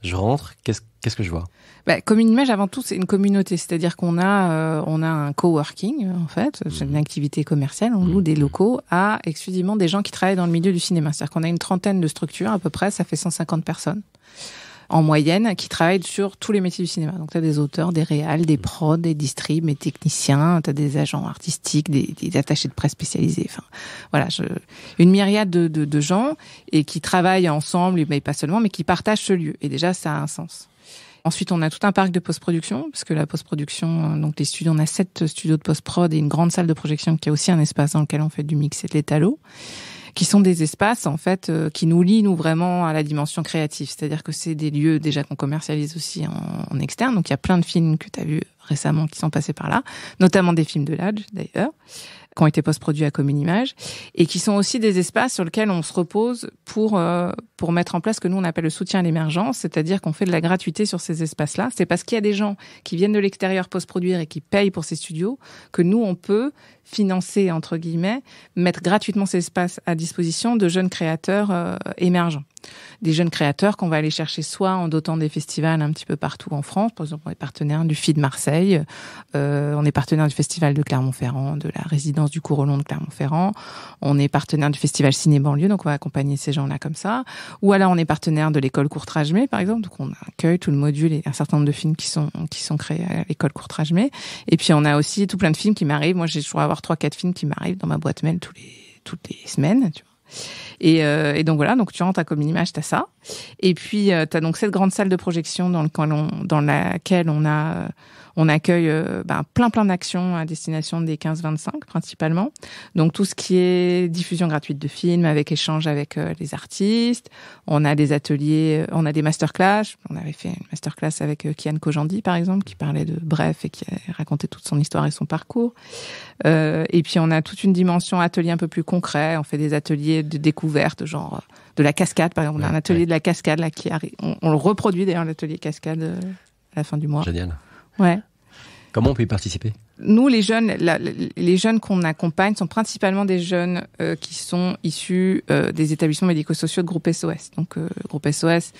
je rentre, qu'est-ce qu'est-ce que je vois bah, Commune Image, avant tout, c'est une communauté, c'est-à-dire qu'on a, euh, on a un coworking, en fait, c'est mmh. une activité commerciale, on loue mmh. des locaux à exclusivement des gens qui travaillent dans le milieu du cinéma. C'est-à-dire qu'on a une trentaine de structures à peu près, ça fait 150 personnes en moyenne qui travaillent sur tous les métiers du cinéma. Donc tu as des auteurs, des réals, des prods, des distribs, des techniciens, tu as des agents artistiques, des, attachés de presse spécialisés. Enfin, voilà, je, une myriade de, de, gens et qui travaillent ensemble, mais pas seulement, mais qui partagent ce lieu. Et déjà, ça a un sens. Ensuite, on a tout un parc de post-production, parce que la post-production, donc les studios, on a sept studios de post-prod et une grande salle de projection qui a aussi un espace dans lequel on fait du mix et de l'étalot qui sont des espaces en fait euh, qui nous lient nous vraiment à la dimension créative. C'est-à-dire que c'est des lieux déjà qu'on commercialise aussi en, externe. Donc il y a plein de films que tu as vus récemment qui sont passés par là, notamment des films de l'âge d'ailleurs qui ont été post-produits à Commune Image et qui sont aussi des espaces sur lesquels on se repose pour euh, pour mettre en place ce que nous on appelle le soutien à l'émergence, c'est-à-dire qu'on fait de la gratuité sur ces espaces-là. C'est parce qu'il y a des gens qui viennent de l'extérieur post-produire et qui payent pour ces studios que nous on peut financer entre guillemets, mettre gratuitement ces espaces à disposition de jeunes créateurs euh, émergents des jeunes créateurs qu'on va aller chercher soit en dotant des festivals un petit peu partout en France. Par exemple, on est partenaire du FID de Marseille, euh, on est partenaire du festival de Clermont-Ferrand, de la résidence du long de Clermont-Ferrand, on est partenaire du festival Ciné Banlieue, donc on va accompagner ces gens-là comme ça. Ou alors on est partenaire de l'école courtrage Mét, par exemple, donc on accueille tout le module et un certain nombre de films qui sont qui sont créés à l'école courtrage Mét. Et puis on a aussi tout plein de films qui m'arrivent. Moi, j'ai toujours à avoir trois quatre films qui m'arrivent dans ma boîte mail tous les toutes les semaines, euh, et, donc voilà, donc tu rentres, à comme une image, tu as ça. Et puis, euh, tu as donc cette grande salle de projection dans laquelle on a euh, on accueille euh, ben, plein plein d'actions à destination des 15-25 principalement. Donc tout ce qui est diffusion gratuite de films avec échange avec euh, les artistes. On a des ateliers, euh, on a des masterclass. On avait fait une masterclass avec Kian Kojandi par exemple qui parlait de Bref et qui racontait toute son histoire et son parcours. et puis on a toute une dimension atelier un peu plus concret. On fait des ateliers de découverte, genre de la cascade par exemple. on a un atelier de la cascade là qui arrive. On, le reproduit d'ailleurs l'atelier cascade à la fin du mois. Génial. Ouais. Comment on peut y participer Nous, les jeunes, les jeunes qu'on accompagne sont principalement des jeunes euh, qui sont issus euh, des établissements médico-sociaux de groupe SOS. Donc, euh, groupe SOS,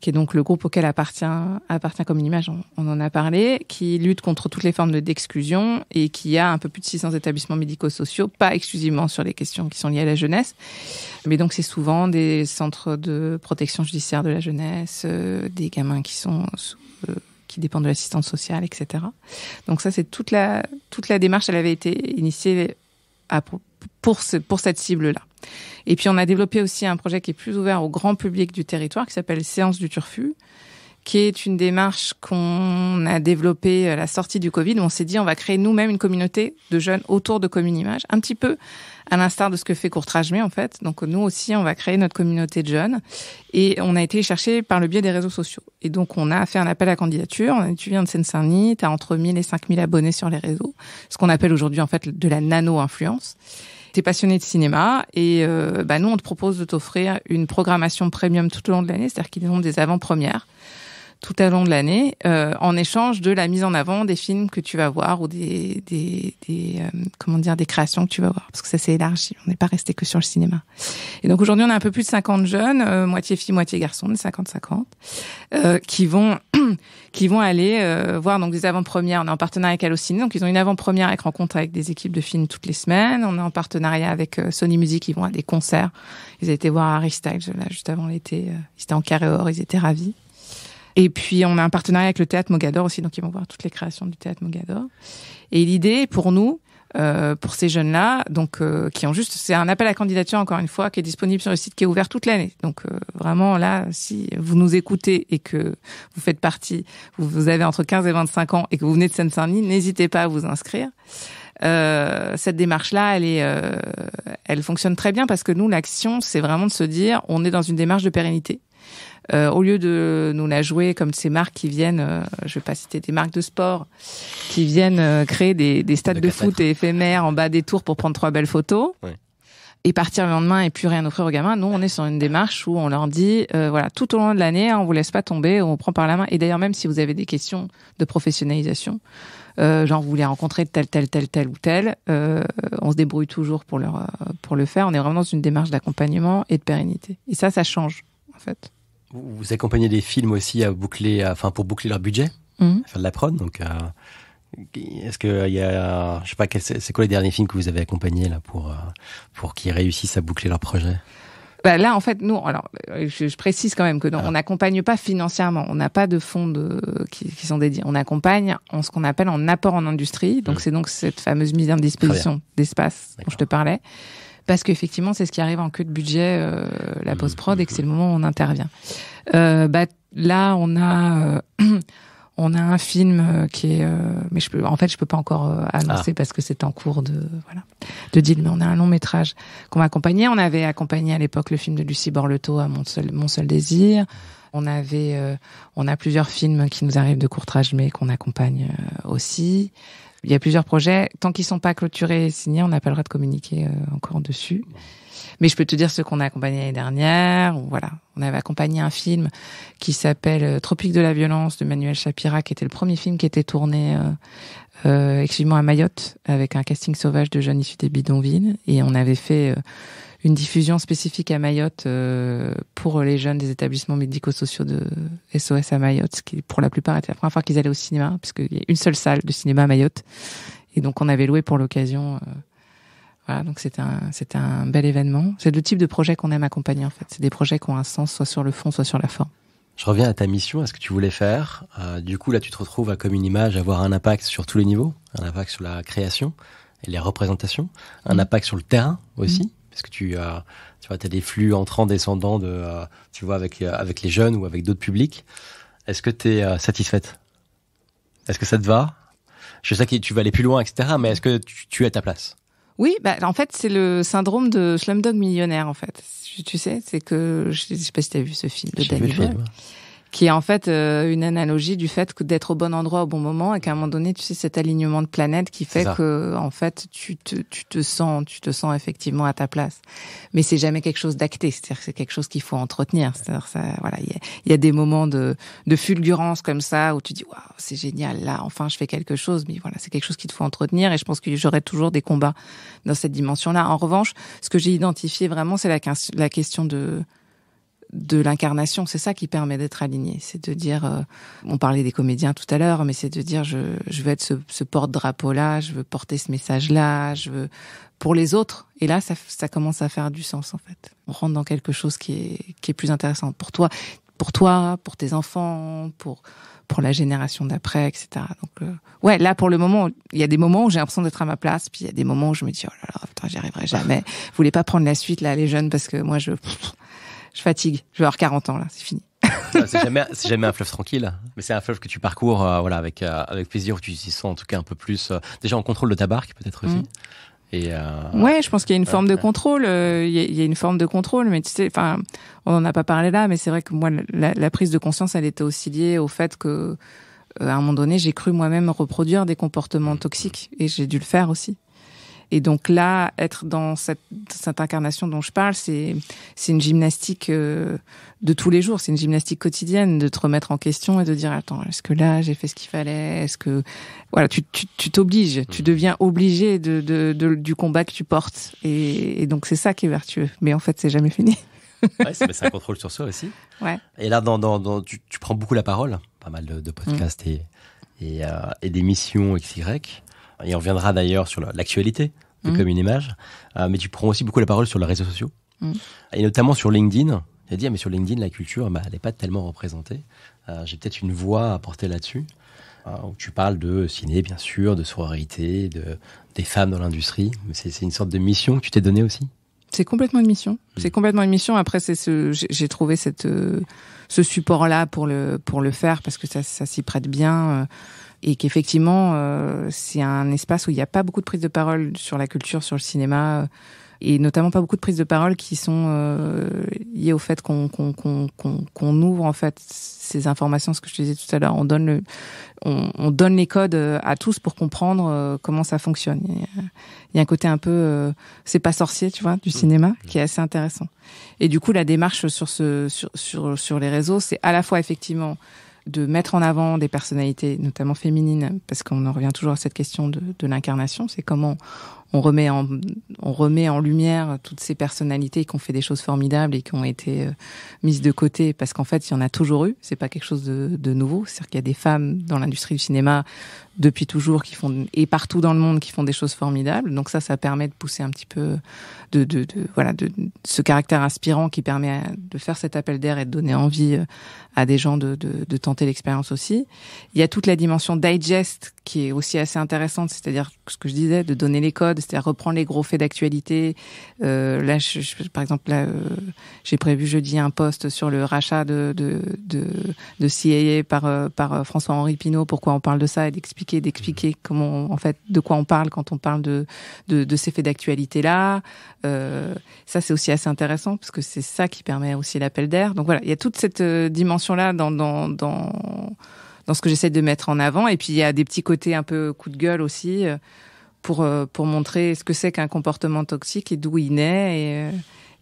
qui est donc le groupe auquel appartient, appartient comme une image, on, en a parlé, qui lutte contre toutes les formes d'exclusion et qui a un peu plus de 600 établissements médico-sociaux, pas exclusivement sur les questions qui sont liées à la jeunesse. Mais donc, c'est souvent des centres de protection judiciaire de la jeunesse, des gamins qui sont qui dépendent de l'assistance sociale, etc. Donc ça, c'est toute la, toute la démarche, elle avait été initiée pour, ce, pour cette cible-là. Et puis on a développé aussi un projet qui est plus ouvert au grand public du territoire, qui s'appelle Séance du Turfu, qui est une démarche qu'on a développée à la sortie du Covid, où on s'est dit on va créer nous-mêmes une communauté de jeunes autour de Commune Image, un petit peu à l'instar de ce que fait Courtrage-Mais, en fait. Donc, nous aussi, on va créer notre communauté de jeunes. Et on a été chercher par le biais des réseaux sociaux. Et donc, on a fait un appel à candidature. On a tu viens de Seine-Saint-Denis, tu as entre 1000 et 5000 abonnés sur les réseaux. Ce qu'on appelle aujourd'hui, en fait, de la nano-influence Tu es passionné de cinéma et euh, bah, nous on te propose de t'offrir une programmation premium tout au long de l'année, c'est-à-dire qu'ils ont des avant-premières tout au long de l'année euh, en échange de la mise en avant des films que tu vas voir ou des, des, des euh, comment dire des créations que tu vas voir parce que ça s'est élargi on n'est pas resté que sur le cinéma et donc aujourd'hui on a un peu plus de 50 jeunes euh, moitié filles moitié garçons de 50 50 qui vont qui vont aller voir donc des avant-premières on est en partenariat avec Allociné donc ils ont une avant-première avec rencontre avec des équipes de films toutes les semaines on est en partenariat avec Sony Music ils vont à des concerts ils étaient voir Harry Styles là juste avant l'été ils étaient en carré or ils étaient ravis et puis on a un partenariat avec le théâtre Mogador aussi, donc ils vont voir toutes les créations du théâtre Mogador. Et l'idée pour nous, euh, pour ces jeunes-là, donc euh, qui ont juste, c'est un appel à candidature encore une fois qui est disponible sur le site, qui est ouvert toute l'année. Donc euh, vraiment là, si vous nous écoutez et que vous faites partie, vous, avez entre 15 et 25 ans et que vous venez de Seine-Saint-Denis, n'hésitez pas à vous inscrire. cette démarche-là, elle est, elle fonctionne très bien parce que nous, l'action, c'est vraiment de se dire, on est dans une démarche de pérennité. Euh, au lieu de nous la jouer comme ces marques qui viennent, je euh, je vais pas citer des marques de sport, qui viennent euh, créer des, stades de, foot éphémères en bas des tours pour prendre trois belles photos. Et partir le lendemain et plus rien offrir aux gamins. Nous, on est sur une démarche où on leur dit, voilà, tout au long de l'année, hein, on vous laisse pas tomber, on prend par la main. Et d'ailleurs, même si vous avez des questions de professionnalisation, genre vous voulez rencontrer tel, tel, tel, tel ou tel. on se débrouille toujours pour, pour le faire. On est vraiment dans une démarche d'accompagnement et de pérennité. Et ça, ça change fait. Vous accompagnez des films aussi à boucler, enfin pour boucler leur budget, mhm. faire de la prod. Donc, euh, est-ce que il euh, y a, je sais pas, c'est quoi les derniers films que vous avez accompagnés là pour euh, pour qu'ils réussissent à boucler leur projet bah, là, en fait, nous, alors, je, précise quand même que ah. on n'accompagne pas financièrement. On n'a pas de fonds de, qui, sont dédiés. On accompagne en ce qu'on appelle en apport en industrie. Donc, mmh. c'est donc cette fameuse mise en disposition d'espace dont je te parlais parce qu'effectivement, c'est ce qui arrive en queue de budget, euh, la mmh, post-prod, et que mmh, c'est le mmh. moment où on intervient. Euh, bah, là, on a... Euh, on a un film euh, qui est, mais je peux, en fait, je peux pas encore annoncer ah. parce que c'est en cours de, voilà, de deal. Mais on a un long métrage qu'on va accompagner. On avait accompagné à l'époque le film de Lucie Borleto à Mon seul, Mon seul désir. On avait, on a plusieurs films qui nous arrivent de courtrage mais qu'on accompagne aussi. Il y a plusieurs projets. Tant qu'ils sont pas clôturés et signés, on n'a pas le droit de communiquer euh, encore dessus. Mais je peux te dire ce qu'on a accompagné l'année dernière. Voilà, on avait accompagné un film qui s'appelle euh, Tropique de la violence de Manuel Shapira qui était le premier film qui était tourné euh, exclusivement à Mayotte, avec un casting sauvage de jeunes issus des bidonvilles. Et on avait fait une diffusion spécifique à Mayotte euh, pour les jeunes des établissements médico-sociaux de SOS à Mayotte, ce qui pour la plupart était la première fois qu'ils allaient au cinéma, puisqu'il y a une seule salle de cinéma à Mayotte. Et donc on avait loué pour l'occasion. Euh, voilà, donc c'est un, un bel événement. C'est le type de projet qu'on aime accompagner en fait. C'est des projets qui ont un sens, soit sur le fond, soit sur la forme. Je reviens à ta mission, à ce que tu voulais faire. Euh, du coup, là, tu te retrouves à comme une image avoir un impact sur tous les niveaux, un impact sur la création et les représentations, un mm. impact sur le terrain aussi. Est-ce que tu as, tu vois, as des flux entrants, descendants, de, euh, tu vois, avec, euh, avec les jeunes ou avec d'autres publics. Est-ce que tu es euh, satisfaite Est-ce que ça te va Je sais que tu vas aller plus loin, etc. Mais est-ce que tu, es à ta place oui, bah, en fait, c'est le syndrome de Slumdog Millionnaire, en fait. Tu, sais, c'est que, je sais pas si t'as vu ce film de David qui est en fait euh, une analogie du fait que d'être au bon endroit au bon moment et qu'à un moment donné, tu sais, cet alignement de planètes qui fait que, en fait, tu te, sens, tu te sens effectivement à ta place. Mais c'est jamais quelque chose d'acté, c'est-à-dire que c'est quelque chose qu'il faut entretenir. ça, voilà, il y a, des moments de, fulgurance comme ça où tu dis, waouh, c'est génial, là, enfin, je fais quelque chose. Mais voilà, c'est quelque chose qu'il faut entretenir et je pense que j'aurai toujours des combats dans cette dimension-là. En revanche, ce que j'ai identifié vraiment, c'est la question de de l'incarnation. C'est ça qui permet d'être aligné. C'est de dire, euh, on parlait des comédiens tout à l'heure, mais c'est de dire, je, je veux être ce, ce porte-drapeau-là, je veux porter ce message-là, je veux pour les autres. Et là, ça, ça commence à faire du sens en fait. On rentre dans quelque chose qui est, qui est plus intéressant pour toi, pour toi, pour tes enfants, pour pour la génération d'après, etc. Donc euh, ouais, là pour le moment, il y a des moments où j'ai l'impression d'être à ma place, puis il y a des moments où je me dis oh là là, putain, j'y arriverai jamais. Je voulais pas prendre la suite là, les jeunes, parce que moi je je fatigue. Je vais avoir 40 ans là, c'est fini. c'est jamais, un fleuve tranquille, mais c'est un fleuve que tu parcours euh, voilà, avec, euh, avec plaisir, où tu y sens en tout cas un peu plus. Euh, déjà en contrôle de ta barque, peut-être aussi. Mm. Et ouais, je pense qu'il y a une forme de contrôle. Il y, a une forme de contrôle, mais tu sais, enfin, on n'en a pas parlé là, mais c'est vrai que moi, la, la, prise de conscience, elle était aussi liée au fait que, à un moment donné, j'ai cru moi-même reproduire des comportements mm. toxiques, et j'ai dû le faire aussi. Et donc là, être dans cette, incarnation dont je parle, c'est c'est une gymnastique euh, de tous les jours, c'est une gymnastique quotidienne de te remettre en question et de dire attends, est-ce que là j'ai fait ce qu'il fallait Est-ce que voilà, tu tu t'obliges, tu, mhm. deviens obligé de, de, du combat que tu portes. Et, donc c'est ça qui est vertueux. Mais en fait, c'est jamais fini. ouais, c'est un contrôle sur soi aussi. Ouais. Et là, dans, dans, tu, tu, prends beaucoup la parole, pas mal de, podcasts mm. et, et, euh, et d'émissions XY et on reviendra d'ailleurs sur l'actualité mm. Comme une image, euh, mais tu prends aussi beaucoup la parole sur les réseaux sociaux, mm. et notamment sur LinkedIn. Tu as dit, ah, mais sur LinkedIn, la culture, bah, elle n'est pas tellement représentée. Euh, j'ai peut-être une voix à porter là-dessus. Euh, où tu parles de ciné, bien sûr, de sororité, de, des femmes dans l'industrie. C'est une sorte de mission que tu t'es donnée aussi c'est complètement une mission. Mm. C'est complètement une mission. Après, c'est ce, j'ai trouvé ce support-là pour le, pour le faire parce que ça, ça s'y prête bien et qu'effectivement euh, c'est un espace où il n'y a pas beaucoup de prise de parole sur la culture, sur le cinéma euh, et notamment pas beaucoup de prises de parole qui sont euh, liées au fait qu'on ouvre en fait ces informations, ce que je te disais tout à l'heure, on donne on, donne les codes à tous pour comprendre comment ça fonctionne. Il y a un côté un peu c'est pas sorcier, tu vois, du mm. cinéma qui est assez intéressant. Et du coup la démarche sur ce sur sur les réseaux, c'est à la fois effectivement de mettre en avant des personnalités, notamment féminines, parce qu'on en revient toujours à cette question de, l'incarnation, c'est comment on remet en, on remet en lumière toutes ces personnalités qui ont fait des choses formidables et qui ont été euh, mises de côté parce qu'en fait, il y en a toujours eu. C'est pas quelque chose de, de nouveau. C'est-à-dire qu'il y a des femmes dans l'industrie du cinéma depuis toujours qui font et partout dans le monde qui font des choses formidables. Donc ça, ça permet de pousser un petit peu de, de, voilà de, ce caractère inspirant qui permet de faire cet appel d'air et de donner envie euh, à des gens de, de tenter l'expérience aussi. Il y a toute la dimension digest qui est aussi assez intéressante, c'est-à-dire ce que je disais, de donner les codes, c'est-à-dire reprendre les gros faits d'actualité. Euh, là, par exemple, là, euh, j'ai prévu jeudi un poste sur le rachat de de, CIA par euh, François-Henri Pinault. Pourquoi on parle de ça et d'expliquer d'expliquer mmh. comment en fait de quoi on parle quand on parle de de, ces faits d'actualité là. ça, c'est aussi assez intéressant parce que c'est ça qui permet aussi l'appel d'air. Donc voilà, il y a toute cette dimension là dans dans dans ce que j'essaie de mettre en avant. Et puis il y a des petits côtés un peu coup de gueule aussi euh, pour euh, pour montrer ce que c'est qu'un comportement toxique et d'où il naît et, euh,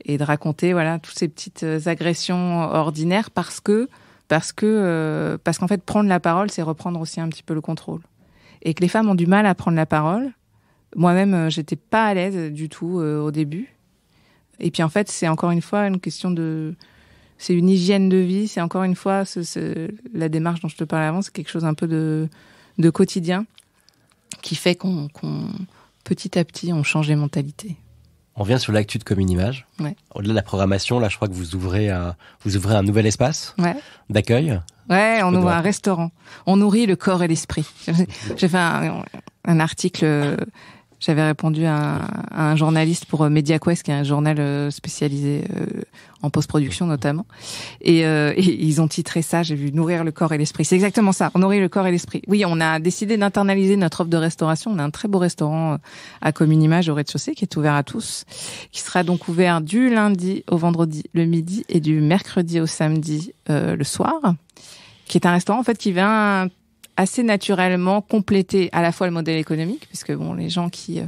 et de raconter voilà toutes ces petites agressions ordinaires parce que parce que parce qu'en fait prendre la parole c'est reprendre aussi un petit peu le contrôle et que les femmes ont du mal à prendre la parole. Moi-même, j'étais pas à l'aise du tout au début. Et puis en fait, c'est encore une fois une question de c'est une hygiène de vie. C'est encore une fois ce, la démarche dont je te parlais avant, c'est quelque chose un peu de, quotidien qui fait qu'on, petit à petit, on change les mentalités. On vient sur l'actu de une Image. Au-delà de la programmation, là, je crois que vous ouvrez un, vous ouvrez un nouvel espace d'accueil. Ouais, on ouvre un restaurant. On nourrit le corps et l'esprit. J'ai fait un, article euh, j'avais répondu à, un journaliste pour euh, MediaQuest, qui est un journal euh, spécialisé euh, en post-production notamment. Et, ils ont titré ça, j'ai vu Nourrir le corps et l'esprit. C'est exactement ça, nourrir le corps et l'esprit. Oui, on a décidé d'internaliser notre offre de restauration. On a un très beau restaurant à commune image au rez-de-chaussée qui est ouvert à tous, qui sera donc ouvert du lundi au vendredi le midi et du mercredi au samedi le soir qui est un restaurant en fait qui vient assez naturellement compléter à la fois le modèle économique, puisque bon, les gens qui euh,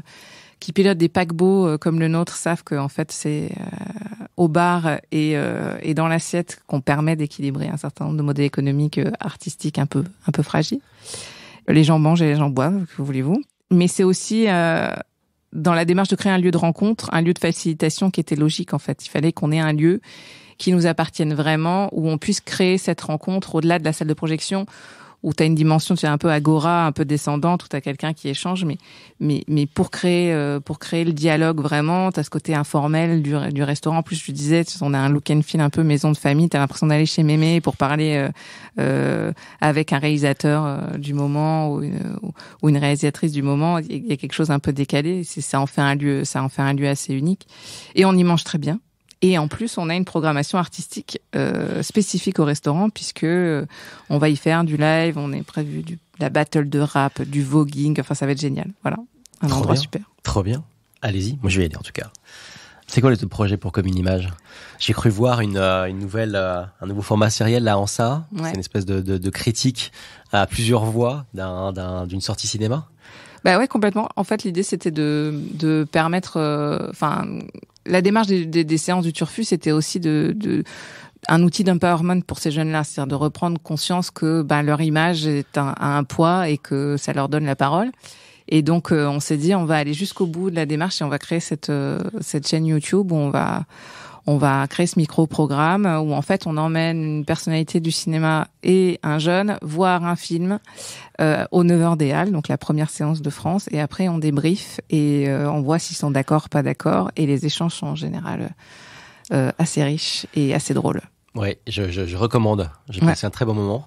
qui pilotent des paquebots euh, comme le nôtre savent qu'en fait c'est euh, au bar et, et dans l'assiette qu'on permet d'équilibrer un certain nombre de modèles économiques artistiques un peu un peu fragiles. Les gens mangent et les gens boivent, que voulez-vous. Mais c'est aussi dans la démarche de créer un lieu de rencontre, un lieu de facilitation qui était logique en fait. Il fallait qu'on ait un lieu qui nous appartienne vraiment, où on puisse créer cette rencontre au-delà de la salle de projection, où tu as une dimension, tu es un peu agora, un peu descendante, où tu quelqu'un qui échange, mais, mais, mais pour, créer, euh, pour créer le dialogue vraiment, tu as ce côté informel du, du restaurant. En plus, je disais, on a un look and feel un peu maison de famille, tu as l'impression d'aller chez Mémé pour parler euh, euh, avec un réalisateur du moment ou une, ou une réalisatrice du moment. Il y a quelque chose un peu décalé, ça en fait un lieu, ça en fait un lieu assez unique. Et on y mange très bien. Et en plus, on a une programmation artistique euh, spécifique au restaurant, puisque euh, on va y faire du live, on est prévu du, la battle de rap, du voguing, enfin ça va être génial. Voilà, un endroit super. Trop bien. Allez-y, moi je vais y aller en tout cas. C'est quoi le projet pour Comme une image J'ai cru voir une, euh, nouvelle, un nouveau format sériel là en ça. C'est une espèce de, critique à plusieurs voix d'une sortie cinéma. Bah ouais, complètement. En fait, l'idée c'était de, permettre, enfin, la démarche des, séances du Turfu, c'était aussi de, un outil d'empowerment pour ces jeunes-là, c'est-à-dire de reprendre conscience que ben, leur image est un, a un poids et que ça leur donne la parole. Et donc, euh, on s'est dit, on va aller jusqu'au bout de la démarche et on va créer cette, euh, cette chaîne YouTube où on va, on va créer ce micro-programme où en fait on emmène une personnalité du cinéma et un jeune voir un film euh, au 9h des Halles, donc la première séance de France, et après on débrief et euh, on voit s'ils sont d'accord, pas d'accord, et les échanges sont en général euh, assez riches et assez drôles. Oui, je, je, je recommande. J'ai un très bon moment.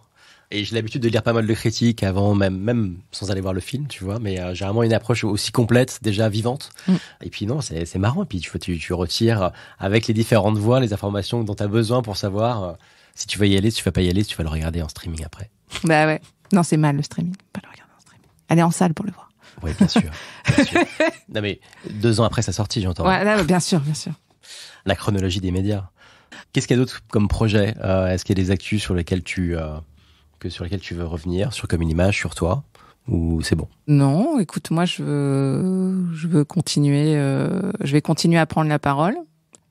Et j'ai l'habitude de lire pas mal de critiques avant, même, même sans aller voir le film, tu vois. Mais euh, j'ai vraiment une approche aussi complète, déjà vivante. Mm. Et puis non, c'est marrant. Et puis tu, tu, tu retires euh, avec les différentes voix les informations dont tu as besoin pour savoir euh, si tu vas y aller, si tu vas pas y aller, si tu vas le regarder en streaming après. Bah ouais. Non, c'est mal le streaming. Pas le regarder en streaming. Aller en salle pour le voir. Oui, bien sûr. bien sûr. non mais deux ans après sa sortie, j'entends. Ouais, Oui, bien sûr, bien sûr. La chronologie des médias. Qu'est-ce qu'il y a d'autre comme projet euh, Est-ce qu'il y a des actus sur lesquels tu, sur lesquelles tu veux revenir, sur comme une image, sur toi ou c'est bon Non, écoute, moi je veux, je veux continuer, euh, je vais continuer à prendre la parole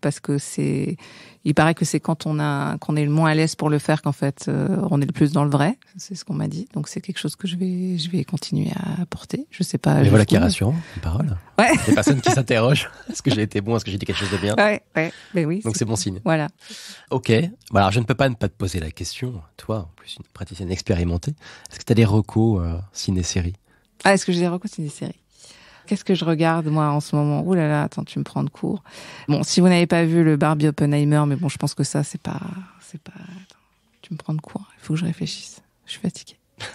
parce que c'est, il paraît que c'est quand on a, qu'on est le moins à l'aise pour le faire qu'en fait euh, on est le plus dans le vrai. C'est ce qu'on m'a dit. Donc c'est quelque chose que je vais, je vais continuer à apporter. Je sais pas. Mais voilà qui est rassurant, une parole. Ouais. personnes qui s'interrogent, est-ce que j'ai été bon, est-ce que j'ai dit quelque chose de bien. Oui, Mais oui. Donc c'est bon signe. Voilà. Ok. Voilà. alors je ne peux pas ne pas te poser la question. Toi, en plus une praticienne expérimentée, est-ce que tu as des recos euh, ciné série Ah, est-ce que j'ai des recos ciné-séries Qu'est-ce que je regarde moi en ce moment Ouh là là, attends, tu me prends de court. Bon, si vous n'avez pas vu le Barbie Oppenheimer, mais bon, je pense que ça, c'est pas, c'est pas. tu me prends de court. Il faut que je réfléchisse. Je suis fatiguée.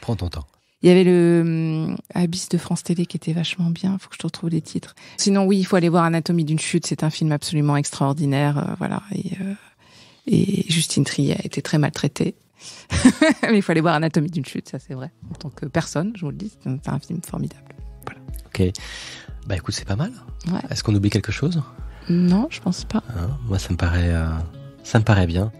Prends ton temps. Il y avait le hum, Abyss de France Télé qui était vachement bien. Il faut que je te retrouve les titres. Sinon, oui, il faut aller voir Anatomie d'une chute. C'est un film absolument extraordinaire. Euh, voilà. Et, euh, Justine Trier a été très maltraitée. Mais il faut aller voir Anatomie d'une chute, ça c'est vrai. En tant que personne, je vous le dis, c'est un film formidable. Ok. Bah écoute, c'est pas mal. Est-ce qu'on oublie quelque chose Non, je pense pas. Hein moi, ça me paraît, euh, ça me paraît bien.